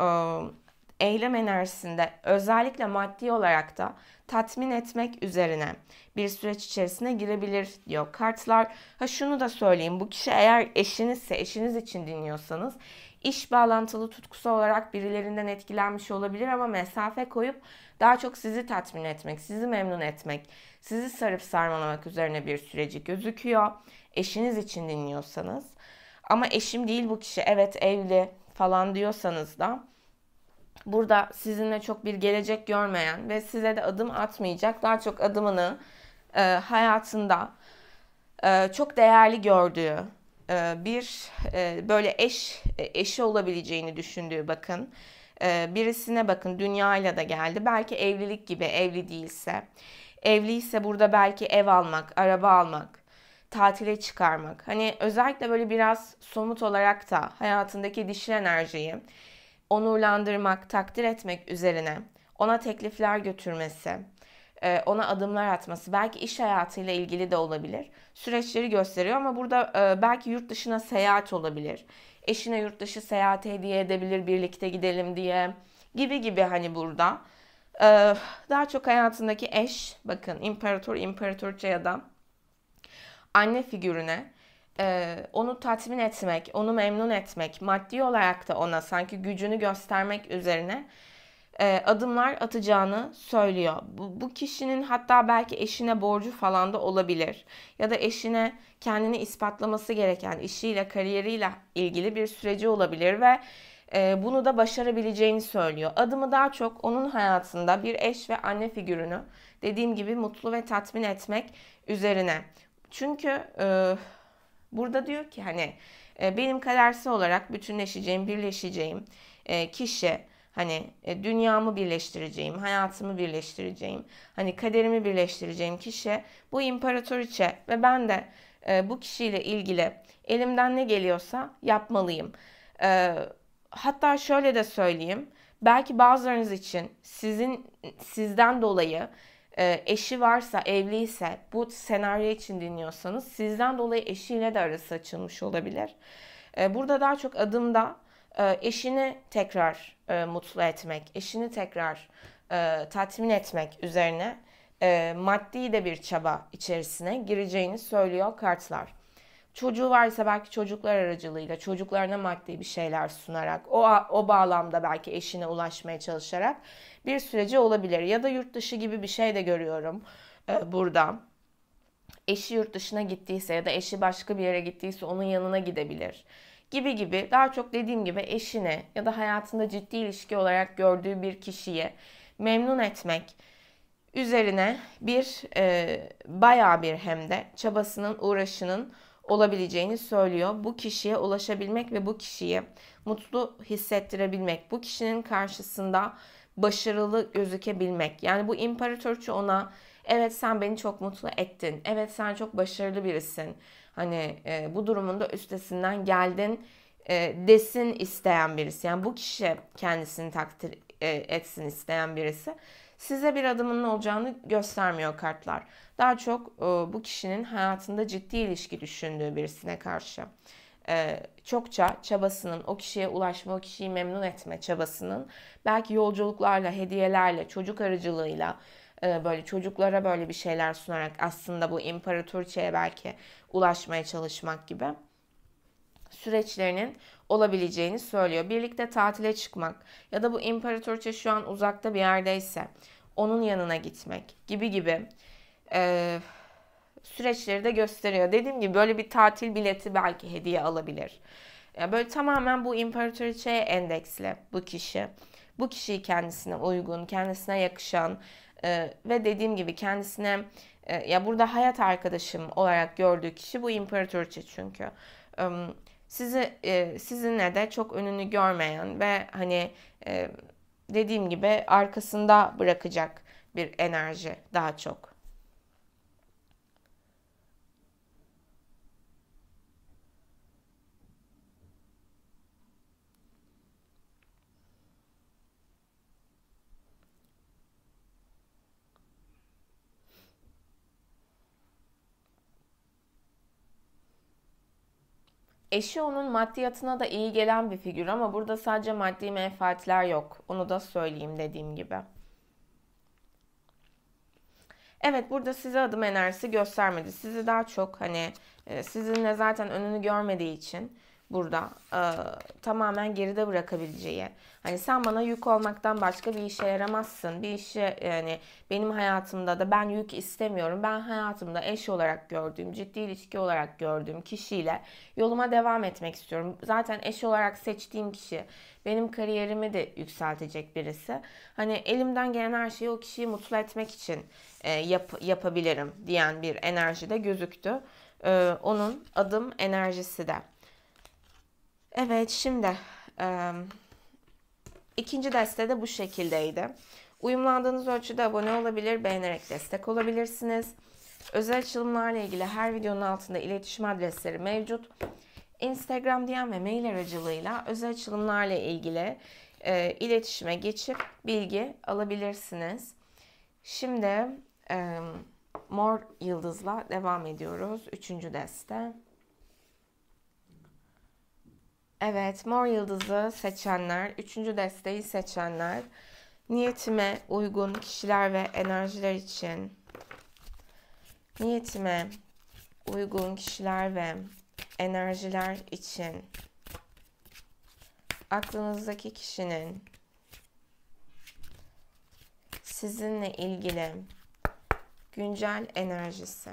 ıı, eylem enerjisinde özellikle maddi olarak da tatmin etmek üzerine bir süreç içerisine girebilir diyor kartlar. Ha şunu da söyleyeyim bu kişi eğer eşinizse eşiniz için dinliyorsanız iş bağlantılı tutkusu olarak birilerinden etkilenmiş olabilir ama mesafe koyup daha çok sizi tatmin etmek, sizi memnun etmek, sizi sarıp sarmalamak üzerine bir süreci gözüküyor. Eşiniz için dinliyorsanız ama eşim değil bu kişi evet evli falan diyorsanız da burada sizinle çok bir gelecek görmeyen ve size de adım atmayacak daha çok adımını e, hayatında e, çok değerli gördüğü e, bir e, böyle eş e, eşi olabileceğini düşündüğü bakın e, birisine bakın dünyayla da geldi belki evlilik gibi evli değilse evliyse burada belki ev almak araba almak tatile çıkarmak hani özellikle böyle biraz somut olarak da hayatındaki dişil enerjiyi onurlandırmak, takdir etmek üzerine ona teklifler götürmesi, e, ona adımlar atması, belki iş hayatıyla ilgili de olabilir. Süreçleri gösteriyor ama burada e, belki yurt dışına seyahat olabilir. Eşine yurt dışı seyahat hediye edebilir, birlikte gidelim diye gibi gibi hani burada. E, daha çok hayatındaki eş, bakın imparator, imparatorça ya da anne figürüne e, onu tatmin etmek, onu memnun etmek, maddi olarak da ona sanki gücünü göstermek üzerine e, adımlar atacağını söylüyor. Bu, bu kişinin hatta belki eşine borcu falan da olabilir. Ya da eşine kendini ispatlaması gereken işiyle, kariyeriyle ilgili bir süreci olabilir ve e, bunu da başarabileceğini söylüyor. Adımı daha çok onun hayatında bir eş ve anne figürünü dediğim gibi mutlu ve tatmin etmek üzerine. Çünkü... E, Burada diyor ki hani e, benim kadersiz olarak bütünleşeceğim, birleşeceğim e, kişi hani e, dünyamı birleştireceğim, hayatımı birleştireceğim, hani kaderimi birleştireceğim kişi bu imparatoriçe ve ben de bu kişiyle ilgili elimden ne geliyorsa yapmalıyım. Hatta şöyle de söyleyeyim. Belki bazılarınız için sizin sizden dolayı e, eşi varsa, evliyse, bu senaryo için dinliyorsanız sizden dolayı eşiyle de arası açılmış olabilir. E, burada daha çok adımda e, eşini tekrar mutlu etmek, eşini tekrar tatmin etmek üzerine maddi de bir çaba içerisine gireceğini söylüyor kartlar. Çocuğu varsa belki çocuklar aracılığıyla çocuklarına maddi bir şeyler sunarak o, o bağlamda belki eşine ulaşmaya çalışarak bir süreci olabilir. Ya da yurt dışı gibi bir şey de görüyorum e, burada. Eşi yurt dışına gittiyse ya da eşi başka bir yere gittiyse onun yanına gidebilir gibi gibi daha çok dediğim gibi eşine ya da hayatında ciddi ilişki olarak gördüğü bir kişiye memnun etmek üzerine bir e, bayağı bir hem de çabasının uğraşının olabileceğini söylüyor. Bu kişiye ulaşabilmek ve bu kişiyi mutlu hissettirebilmek, bu kişinin karşısında başarılı gözükebilmek. Yani bu imparatorçu ona evet sen beni çok mutlu ettin. Evet sen çok başarılı birisin. Hani e, bu durumunda üstesinden geldin e, desin isteyen birisi. Yani bu kişi kendisini takdir e, etsin isteyen birisi. Size bir adımın olacağını göstermiyor kartlar daha çok e, bu kişinin hayatında ciddi ilişki düşündüğü birisine karşı e, çokça çabasının o kişiye ulaşma, o kişiyi memnun etme çabasının belki yolculuklarla, hediyelerle, çocuk aracılığıyla e, böyle çocuklara böyle bir şeyler sunarak aslında bu imparatorçeye belki ulaşmaya çalışmak gibi süreçlerinin olabileceğini söylüyor. Birlikte tatile çıkmak ya da bu imparatorça şu an uzakta bir yerdeyse onun yanına gitmek gibi gibi e, süreçleri de gösteriyor. Dediğim gibi böyle bir tatil bileti belki hediye alabilir. Yani böyle tamamen bu imparatoriçeye endeksli bu kişi. Bu kişiyi kendisine uygun, kendisine yakışan e, ve dediğim gibi kendisine e, ya burada hayat arkadaşım olarak gördüğü kişi bu imparatoriçe çünkü. E, sizi e, sizinle de çok önünü görmeyen ve hani e, dediğim gibi arkasında bırakacak bir enerji daha çok. Eşi onun maddiyatına da iyi gelen bir figür ama burada sadece maddi menfaatler yok. Onu da söyleyeyim dediğim gibi. Evet burada size adım enerjisi göstermedi. Sizi daha çok hani e, sizinle zaten önünü görmediği için burada e, tamamen geride bırakabileceği. Hani sen bana yük olmaktan başka bir işe yaramazsın. Bir işe yani benim hayatımda da ben yük istemiyorum. Ben hayatımda eş olarak gördüğüm, ciddi ilişki olarak gördüğüm kişiyle yoluma devam etmek istiyorum. Zaten eş olarak seçtiğim kişi benim kariyerimi de yükseltecek birisi. Hani elimden gelen her şeyi o kişiyi mutlu etmek için e, yap, yapabilirim diyen bir enerji de gözüktü. E, onun adım enerjisi de. Evet şimdi e, ikinci deste de bu şekildeydi. Uyumlandığınız ölçüde abone olabilir, beğenerek destek olabilirsiniz. Özel açılımlarla ilgili her videonun altında iletişim adresleri mevcut. Instagram DM ve mail aracılığıyla özel açılımlarla ilgili e, iletişime geçip bilgi alabilirsiniz. Şimdi e, mor yıldızla devam ediyoruz. Üçüncü deste. Evet, mor yıldızı seçenler, üçüncü desteği seçenler, niyetime uygun kişiler ve enerjiler için, niyetime uygun kişiler ve enerjiler için aklınızdaki kişinin sizinle ilgili güncel enerjisi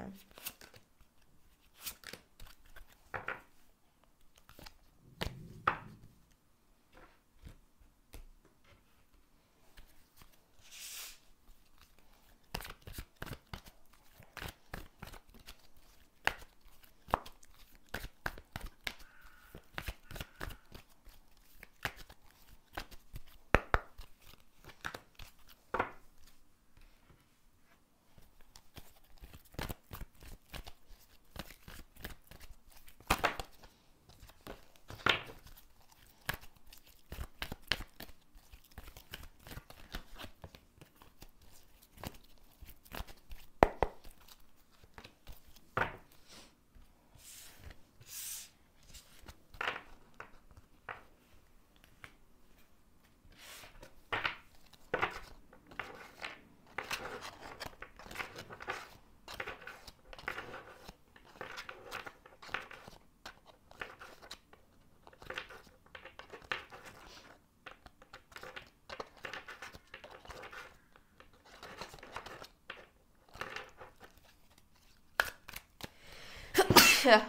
Tüh.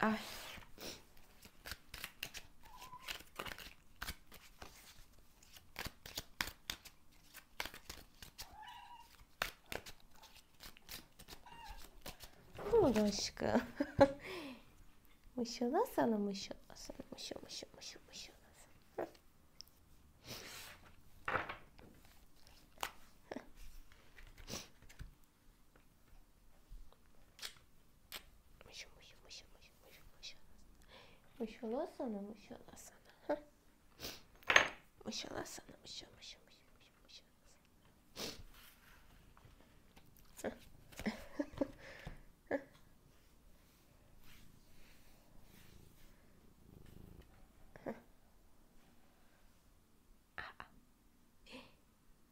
Ay. Olur aşkım. mışıla sana mışıla sana mışıl mışıl mışıl mışıl. Maşallah sana maşallah sana. maşallah sana maşallah maşallah.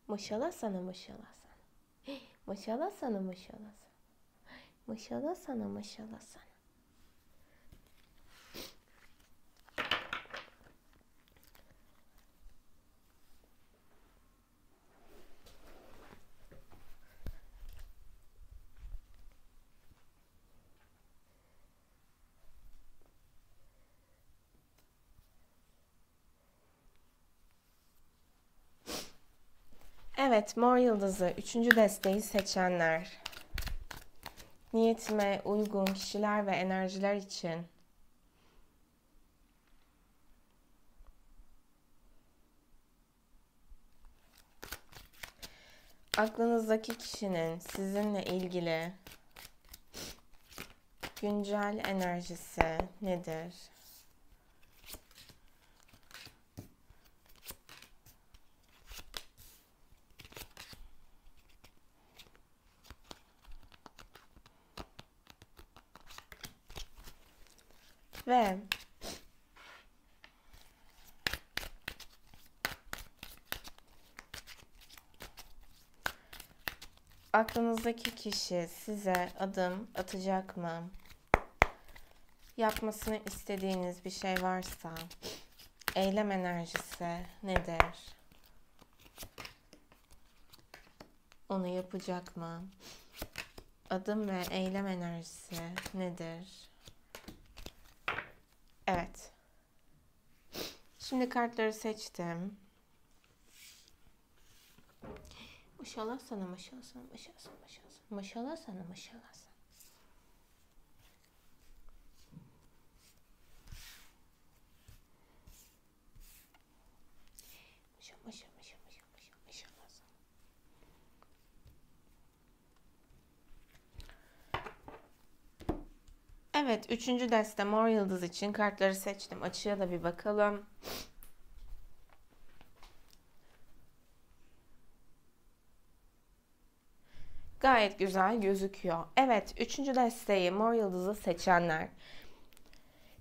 Maşallah sana maşallah sana. Maşallah sana maşallah sana. Maşallah sana maşallah sana. Evet, mor yıldızı, üçüncü desteği seçenler. Niyetime uygun kişiler ve enerjiler için aklınızdaki kişinin sizinle ilgili güncel enerjisi nedir? ve aklınızdaki kişi size adım atacak mı? Yapmasını istediğiniz bir şey varsa eylem enerjisi nedir? Onu yapacak mı? Adım ve eylem enerjisi nedir? Evet. Şimdi kartları seçtim. Maşallah sana maşallah sana maşallah sana maşallah sana maşallah sana Evet, üçüncü deste mor yıldız için kartları seçtim. Açıya da bir bakalım. Gayet güzel gözüküyor. Evet, üçüncü desteği mor yıldızı seçenler.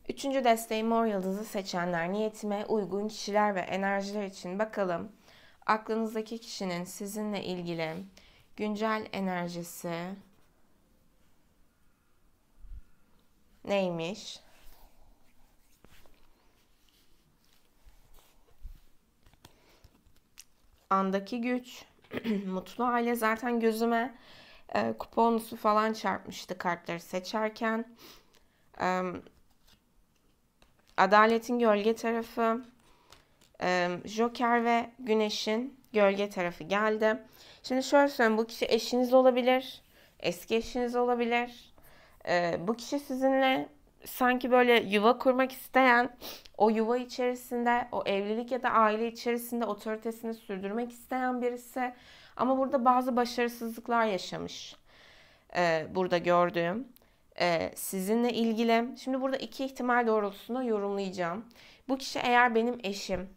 Üçüncü desteği mor yıldızı seçenler niyetime uygun kişiler ve enerjiler için bakalım. Aklınızdaki kişinin sizinle ilgili güncel enerjisi, Neymiş? Andaki güç. Mutlu aile zaten gözüme e, kuponlusu falan çarpmıştı kartları seçerken. E, Adaletin gölge tarafı. E, Joker ve Güneş'in gölge tarafı geldi. Şimdi şöyle söyleyeyim. Bu kişi eşiniz olabilir. Eski eşiniz olabilir ee, bu kişi sizinle sanki böyle yuva kurmak isteyen, o yuva içerisinde, o evlilik ya da aile içerisinde otoritesini sürdürmek isteyen birisi. Ama burada bazı başarısızlıklar yaşamış. E, burada gördüğüm e, sizinle ilgili. Şimdi burada iki ihtimal doğrultusunda yorumlayacağım. Bu kişi eğer benim eşim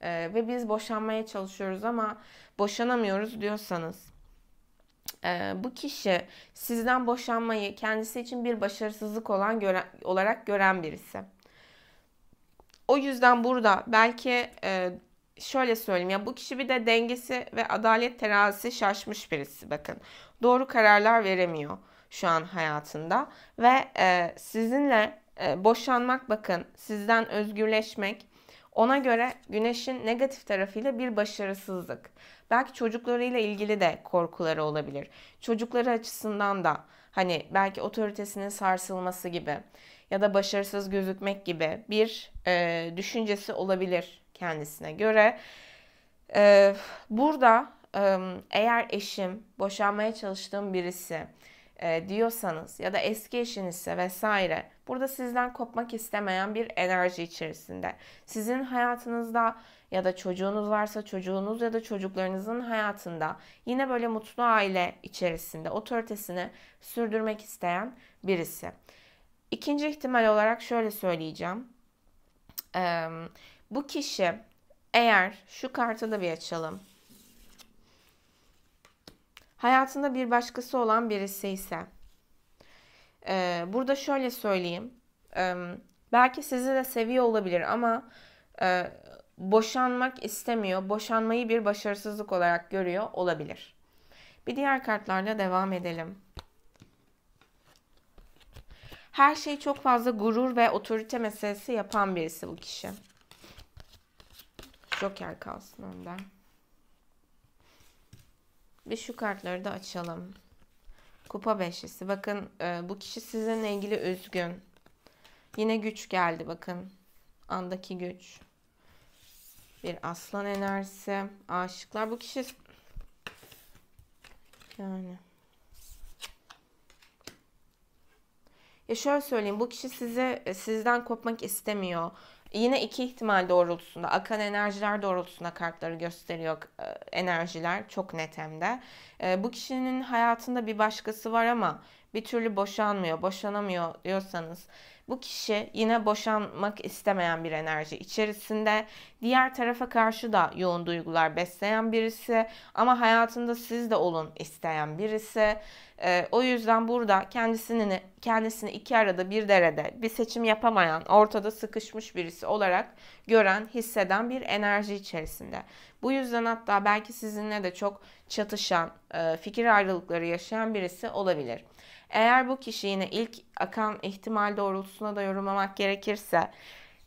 e, ve biz boşanmaya çalışıyoruz ama boşanamıyoruz diyorsanız ee, bu kişi sizden boşanmayı kendisi için bir başarısızlık olan göre, olarak gören birisi. O yüzden burada belki e, şöyle söyleyeyim ya bu kişi bir de dengesi ve adalet terazisi şaşmış birisi bakın. Doğru kararlar veremiyor şu an hayatında ve e, sizinle e, boşanmak bakın sizden özgürleşmek ona göre güneşin negatif tarafıyla bir başarısızlık. Belki çocuklarıyla ilgili de korkuları olabilir. Çocukları açısından da hani belki otoritesinin sarsılması gibi ya da başarısız gözükmek gibi bir e, düşüncesi olabilir kendisine göre. E, burada e, eğer eşim boşanmaya çalıştığım birisi e, diyorsanız ya da eski eşinizse vesaire Burada sizden kopmak istemeyen bir enerji içerisinde. Sizin hayatınızda ya da çocuğunuz varsa çocuğunuz ya da çocuklarınızın hayatında yine böyle mutlu aile içerisinde otoritesini sürdürmek isteyen birisi. İkinci ihtimal olarak şöyle söyleyeceğim. Ee, bu kişi eğer şu kartı da bir açalım. Hayatında bir başkası olan birisi ise ee, burada şöyle söyleyeyim. Ee, belki sizi de seviyor olabilir ama e, boşanmak istemiyor. Boşanmayı bir başarısızlık olarak görüyor olabilir. Bir diğer kartlarla devam edelim. Her şey çok fazla gurur ve otorite meselesi yapan birisi bu kişi. Joker kalsın önden. Ve şu kartları da açalım. Kupa beşlisi. Bakın e, bu kişi sizinle ilgili üzgün. Yine güç geldi bakın. Andaki güç. Bir aslan enerjisi. Aşıklar. Bu kişi yani ya şöyle söyleyeyim bu kişi size e, sizden kopmak istemiyor. Yine iki ihtimal doğrultusunda, akan enerjiler doğrultusunda kartları gösteriyor e, enerjiler çok net hem de. E, bu kişinin hayatında bir başkası var ama bir türlü boşanmıyor, boşanamıyor diyorsanız bu kişi yine boşanmak istemeyen bir enerji içerisinde. Diğer tarafa karşı da yoğun duygular besleyen birisi ama hayatında siz de olun isteyen birisi. E, o yüzden burada kendisini kendisini iki arada bir derede bir seçim yapamayan, ortada sıkışmış birisi olarak gören, hisseden bir enerji içerisinde. Bu yüzden hatta belki sizinle de çok çatışan, e, fikir ayrılıkları yaşayan birisi olabilir. Eğer bu kişi yine ilk akan ihtimal doğrultusuna da yorumlamak gerekirse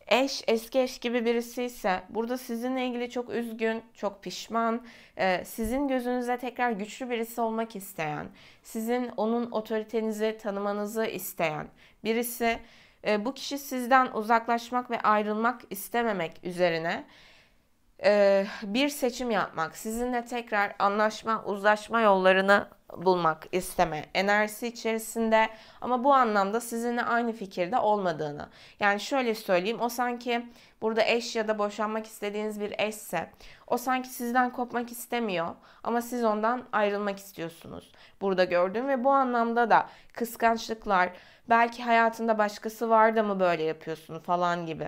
eş eski eş gibi birisi ise burada sizinle ilgili çok üzgün, çok pişman, e, sizin gözünüze tekrar güçlü birisi olmak isteyen, sizin onun otoritenizi tanımanızı isteyen birisi e, bu kişi sizden uzaklaşmak ve ayrılmak istememek üzerine e, bir seçim yapmak, sizinle tekrar anlaşma, uzlaşma yollarını bulmak isteme enerjisi içerisinde ama bu anlamda sizinle aynı fikirde olmadığını. Yani şöyle söyleyeyim o sanki burada eş ya da boşanmak istediğiniz bir eşse o sanki sizden kopmak istemiyor ama siz ondan ayrılmak istiyorsunuz. Burada gördüğüm ve bu anlamda da kıskançlıklar belki hayatında başkası var da mı böyle yapıyorsun falan gibi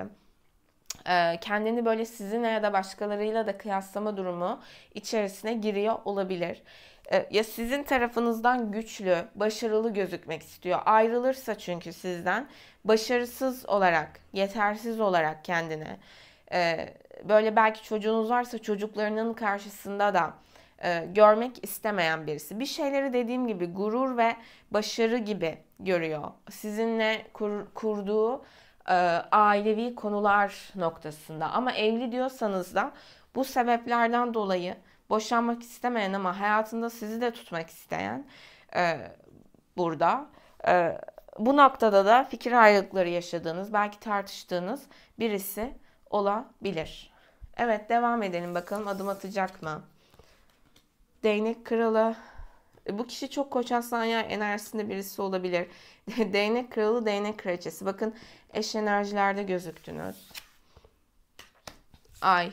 kendini böyle sizinle ya da başkalarıyla da kıyaslama durumu içerisine giriyor olabilir. E, ya sizin tarafınızdan güçlü, başarılı gözükmek istiyor. Ayrılırsa çünkü sizden başarısız olarak, yetersiz olarak kendine e, böyle belki çocuğunuz varsa çocuklarının karşısında da e, görmek istemeyen birisi. Bir şeyleri dediğim gibi gurur ve başarı gibi görüyor. Sizinle kur, kurduğu ailevi konular noktasında. Ama evli diyorsanız da bu sebeplerden dolayı boşanmak istemeyen ama hayatında sizi de tutmak isteyen e, burada. E, bu noktada da fikir ayrılıkları yaşadığınız, belki tartıştığınız birisi olabilir. Evet devam edelim bakalım adım atacak mı? Değnek kralı. E, bu kişi çok koçaslanya enerjisinde birisi olabilir. değnek kralı, değnek kraliçesi. Bakın eş enerjilerde gözüktünüz. Ay.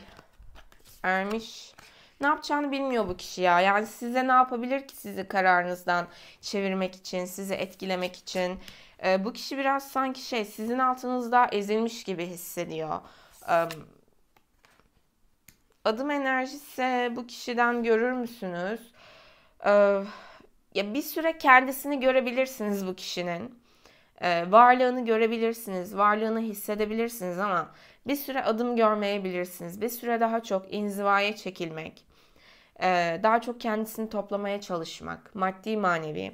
Ermiş ne yapacağını bilmiyor bu kişi ya. Yani size ne yapabilir ki sizi kararınızdan çevirmek için, sizi etkilemek için. E, bu kişi biraz sanki şey sizin altınızda ezilmiş gibi hissediyor. E, adım enerjisi bu kişiden görür müsünüz? E, ya bir süre kendisini görebilirsiniz bu kişinin. E, varlığını görebilirsiniz, varlığını hissedebilirsiniz ama bir süre adım görmeyebilirsiniz. Bir süre daha çok inzivaya çekilmek, e, daha çok kendisini toplamaya çalışmak, maddi manevi.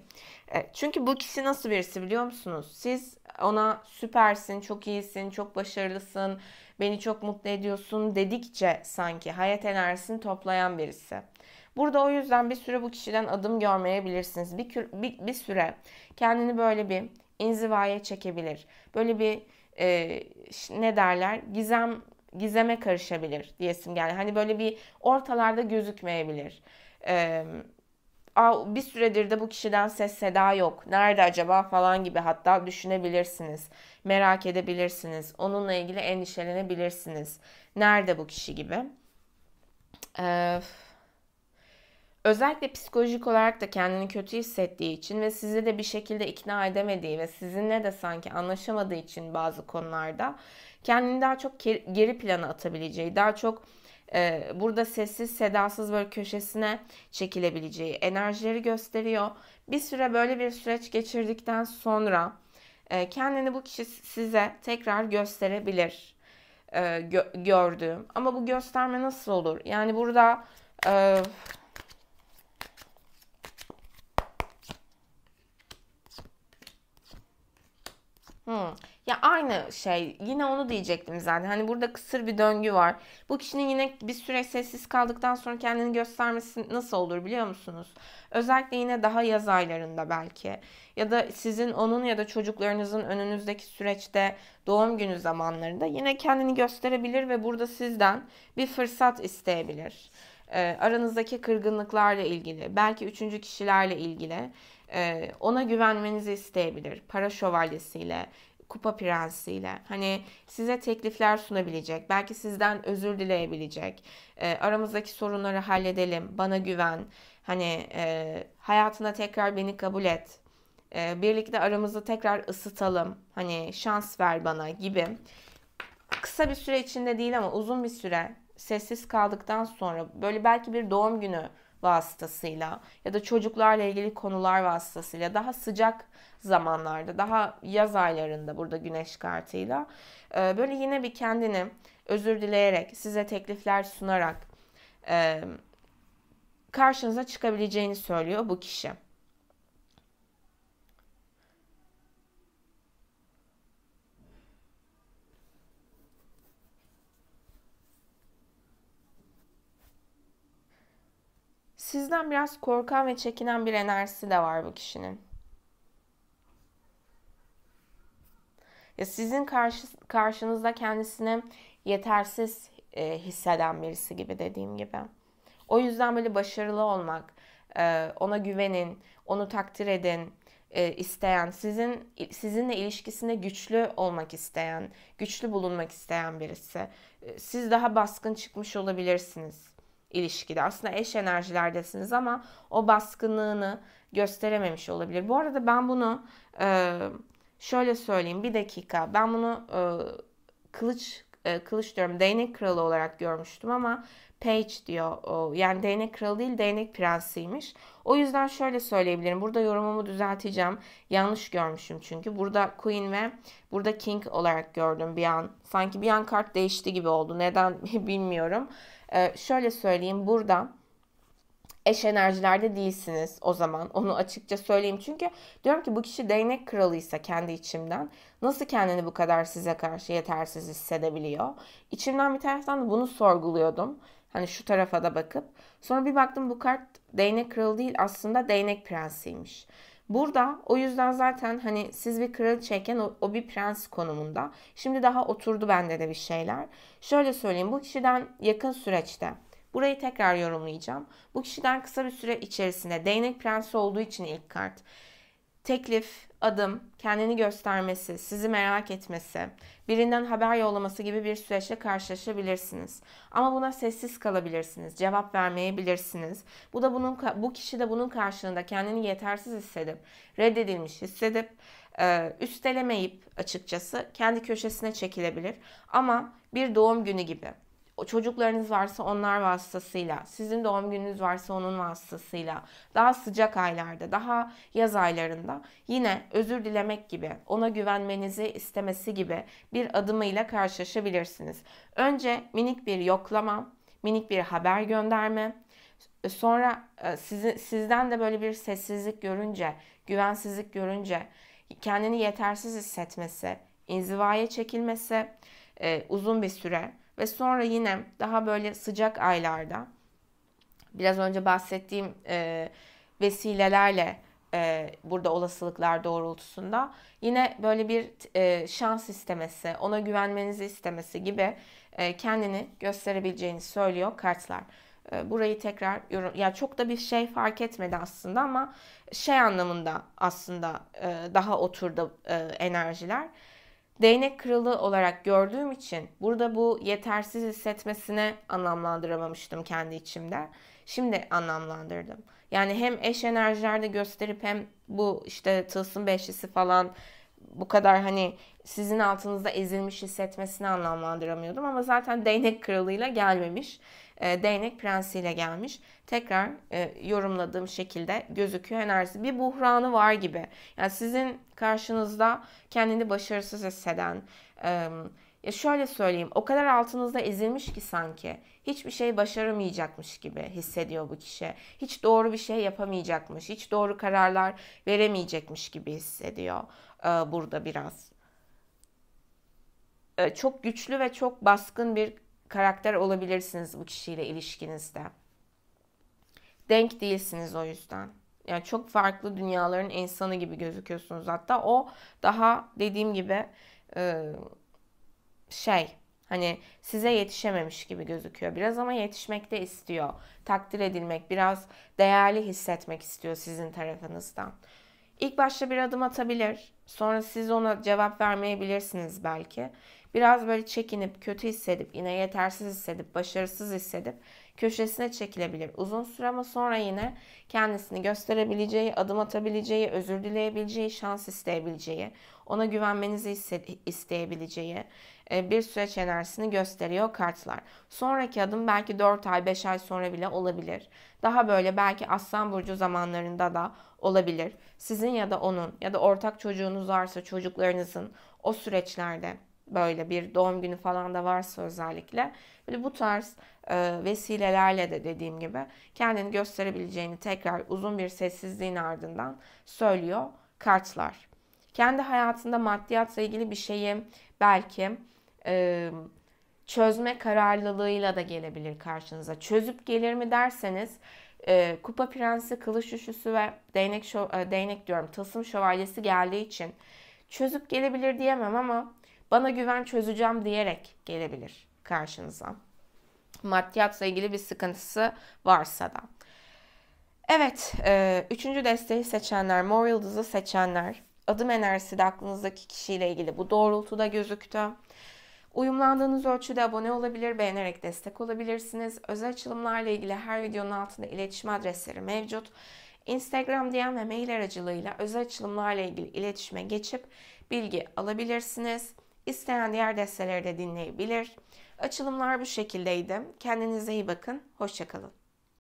E, çünkü bu kişi nasıl birisi biliyor musunuz? Siz ona süpersin, çok iyisin, çok başarılısın, beni çok mutlu ediyorsun dedikçe sanki hayat enerjisini toplayan birisi. Burada o yüzden bir süre bu kişiden adım görmeyebilirsiniz. Bir, bir, bir süre kendini böyle bir inzivaya çekebilir. Böyle bir e, ne derler gizem gizeme karışabilir diyesim geldi. Hani böyle bir ortalarda gözükmeyebilir. Ee, bir süredir de bu kişiden ses seda yok. Nerede acaba falan gibi hatta düşünebilirsiniz. Merak edebilirsiniz. Onunla ilgili endişelenebilirsiniz. Nerede bu kişi gibi. Ee, Özellikle psikolojik olarak da kendini kötü hissettiği için ve sizi de bir şekilde ikna edemediği ve sizinle de sanki anlaşamadığı için bazı konularda kendini daha çok geri plana atabileceği, daha çok e, burada sessiz sedasız böyle köşesine çekilebileceği enerjileri gösteriyor. Bir süre böyle bir süreç geçirdikten sonra e, kendini bu kişi size tekrar gösterebilir e, gö- gördüğüm. Ama bu gösterme nasıl olur? Yani burada e, Hmm. Ya aynı şey. Yine onu diyecektim zaten. Hani burada kısır bir döngü var. Bu kişinin yine bir süre sessiz kaldıktan sonra kendini göstermesi nasıl olur biliyor musunuz? Özellikle yine daha yaz aylarında belki. Ya da sizin onun ya da çocuklarınızın önünüzdeki süreçte doğum günü zamanlarında yine kendini gösterebilir ve burada sizden bir fırsat isteyebilir. Ee, aranızdaki kırgınlıklarla ilgili, belki üçüncü kişilerle ilgili ee, ona güvenmenizi isteyebilir. Para şövalyesiyle, kupa prensiyle. Hani size teklifler sunabilecek, belki sizden özür dileyebilecek. Ee, aramızdaki sorunları halledelim, bana güven. Hani e, hayatına tekrar beni kabul et. Ee, birlikte aramızı tekrar ısıtalım. Hani şans ver bana gibi. Kısa bir süre içinde değil ama uzun bir süre sessiz kaldıktan sonra böyle belki bir doğum günü vasıtasıyla ya da çocuklarla ilgili konular vasıtasıyla daha sıcak zamanlarda, daha yaz aylarında burada güneş kartıyla e, böyle yine bir kendini özür dileyerek, size teklifler sunarak e, karşınıza çıkabileceğini söylüyor bu kişi. Sizden biraz korkan ve çekinen bir enerjisi de var bu kişinin. Ya sizin karşı, karşınızda kendisini yetersiz e, hisseden birisi gibi dediğim gibi. O yüzden böyle başarılı olmak, e, ona güvenin, onu takdir edin, e, isteyen, sizin sizinle ilişkisinde güçlü olmak isteyen, güçlü bulunmak isteyen birisi. E, siz daha baskın çıkmış olabilirsiniz ilişkide. Aslında eş enerjilerdesiniz ama o baskınlığını gösterememiş olabilir. Bu arada ben bunu e, şöyle söyleyeyim bir dakika. Ben bunu e, kılıç e, kılıç diyorum değnek kralı olarak görmüştüm ama page diyor. Yani değnek kralı değil değnek prensiymiş. O yüzden şöyle söyleyebilirim. Burada yorumumu düzelteceğim. Yanlış görmüşüm çünkü. Burada queen ve burada king olarak gördüm bir an. Sanki bir an kart değişti gibi oldu. Neden bilmiyorum. Ee, şöyle söyleyeyim. Burada eş enerjilerde değilsiniz o zaman. Onu açıkça söyleyeyim. Çünkü diyorum ki bu kişi değnek kralıysa kendi içimden nasıl kendini bu kadar size karşı yetersiz hissedebiliyor? İçimden bir taraftan da bunu sorguluyordum. Hani şu tarafa da bakıp. Sonra bir baktım bu kart değnek kralı değil aslında değnek prensiymiş. Burada o yüzden zaten hani siz bir kraliçeyken o, o bir prens konumunda. Şimdi daha oturdu bende de bir şeyler. Şöyle söyleyeyim bu kişiden yakın süreçte burayı tekrar yorumlayacağım. Bu kişiden kısa bir süre içerisinde değnek prensi olduğu için ilk kart teklif, adım, kendini göstermesi, sizi merak etmesi, birinden haber yollaması gibi bir süreçle karşılaşabilirsiniz. Ama buna sessiz kalabilirsiniz, cevap vermeyebilirsiniz. Bu da bunun bu kişi de bunun karşılığında kendini yetersiz hissedip, reddedilmiş hissedip, üstelemeyip açıkçası kendi köşesine çekilebilir. Ama bir doğum günü gibi o çocuklarınız varsa onlar vasıtasıyla, sizin doğum gününüz varsa onun vasıtasıyla, daha sıcak aylarda, daha yaz aylarında yine özür dilemek gibi, ona güvenmenizi istemesi gibi bir adımıyla karşılaşabilirsiniz. Önce minik bir yoklama, minik bir haber gönderme, e, sonra e, sizin, sizden de böyle bir sessizlik görünce, güvensizlik görünce kendini yetersiz hissetmesi, inzivaya çekilmesi e, uzun bir süre ve sonra yine daha böyle sıcak aylarda biraz önce bahsettiğim e, vesilelerle e, burada olasılıklar doğrultusunda yine böyle bir e, şans istemesi, ona güvenmenizi istemesi gibi e, kendini gösterebileceğini söylüyor kartlar. E, burayı tekrar yorum, ya çok da bir şey fark etmedi aslında ama şey anlamında aslında e, daha oturdu e, enerjiler değnek kralı olarak gördüğüm için burada bu yetersiz hissetmesine anlamlandıramamıştım kendi içimde. Şimdi anlamlandırdım. Yani hem eş enerjilerde gösterip hem bu işte tılsım beşlisi falan bu kadar hani sizin altınızda ezilmiş hissetmesini anlamlandıramıyordum ama zaten değnek kralıyla gelmemiş e, değnek prensiyle gelmiş. Tekrar e, yorumladığım şekilde gözüküyor enerjisi. Bir buhranı var gibi. Yani sizin karşınızda kendini başarısız hisseden, e, ya şöyle söyleyeyim o kadar altınızda ezilmiş ki sanki hiçbir şey başaramayacakmış gibi hissediyor bu kişi. Hiç doğru bir şey yapamayacakmış, hiç doğru kararlar veremeyecekmiş gibi hissediyor e, burada biraz. E, çok güçlü ve çok baskın bir karakter olabilirsiniz bu kişiyle ilişkinizde. Denk değilsiniz o yüzden. Yani çok farklı dünyaların insanı gibi gözüküyorsunuz hatta. O daha dediğim gibi e, şey hani size yetişememiş gibi gözüküyor biraz ama yetişmek de istiyor. Takdir edilmek, biraz değerli hissetmek istiyor sizin tarafınızdan. İlk başta bir adım atabilir. Sonra siz ona cevap vermeyebilirsiniz belki. Biraz böyle çekinip, kötü hissedip, yine yetersiz hissedip, başarısız hissedip köşesine çekilebilir uzun süre ama sonra yine kendisini gösterebileceği, adım atabileceği, özür dileyebileceği, şans isteyebileceği, ona güvenmenizi isteyebileceği e, bir süreç enerjisini gösteriyor kartlar. Sonraki adım belki 4 ay, 5 ay sonra bile olabilir. Daha böyle belki Aslan Burcu zamanlarında da olabilir. Sizin ya da onun ya da ortak çocuğunuz varsa çocuklarınızın o süreçlerde böyle bir doğum günü falan da varsa özellikle böyle bu tarz e, vesilelerle de dediğim gibi kendini gösterebileceğini tekrar uzun bir sessizliğin ardından söylüyor kartlar. Kendi hayatında maddiyatla ilgili bir şeyi belki e, çözme kararlılığıyla da gelebilir karşınıza. Çözüp gelir mi derseniz e, Kupa Prensi, Kılıç üşüsü ve Değnek, şov, e, değnek diyorum Tılsım Şövalyesi geldiği için çözüp gelebilir diyemem ama bana güven çözeceğim diyerek gelebilir karşınıza. Maddiyatla ilgili bir sıkıntısı varsa da. Evet, e, üçüncü desteği seçenler, mor yıldızı seçenler, adım enerjisi de aklınızdaki kişiyle ilgili bu doğrultuda gözüktü. Uyumlandığınız ölçüde abone olabilir, beğenerek destek olabilirsiniz. Özel açılımlarla ilgili her videonun altında iletişim adresleri mevcut. Instagram DM ve mail aracılığıyla özel açılımlarla ilgili iletişime geçip bilgi alabilirsiniz. İsteyen diğer desteleri de dinleyebilir. Açılımlar bu şekildeydi. Kendinize iyi bakın. Hoşçakalın.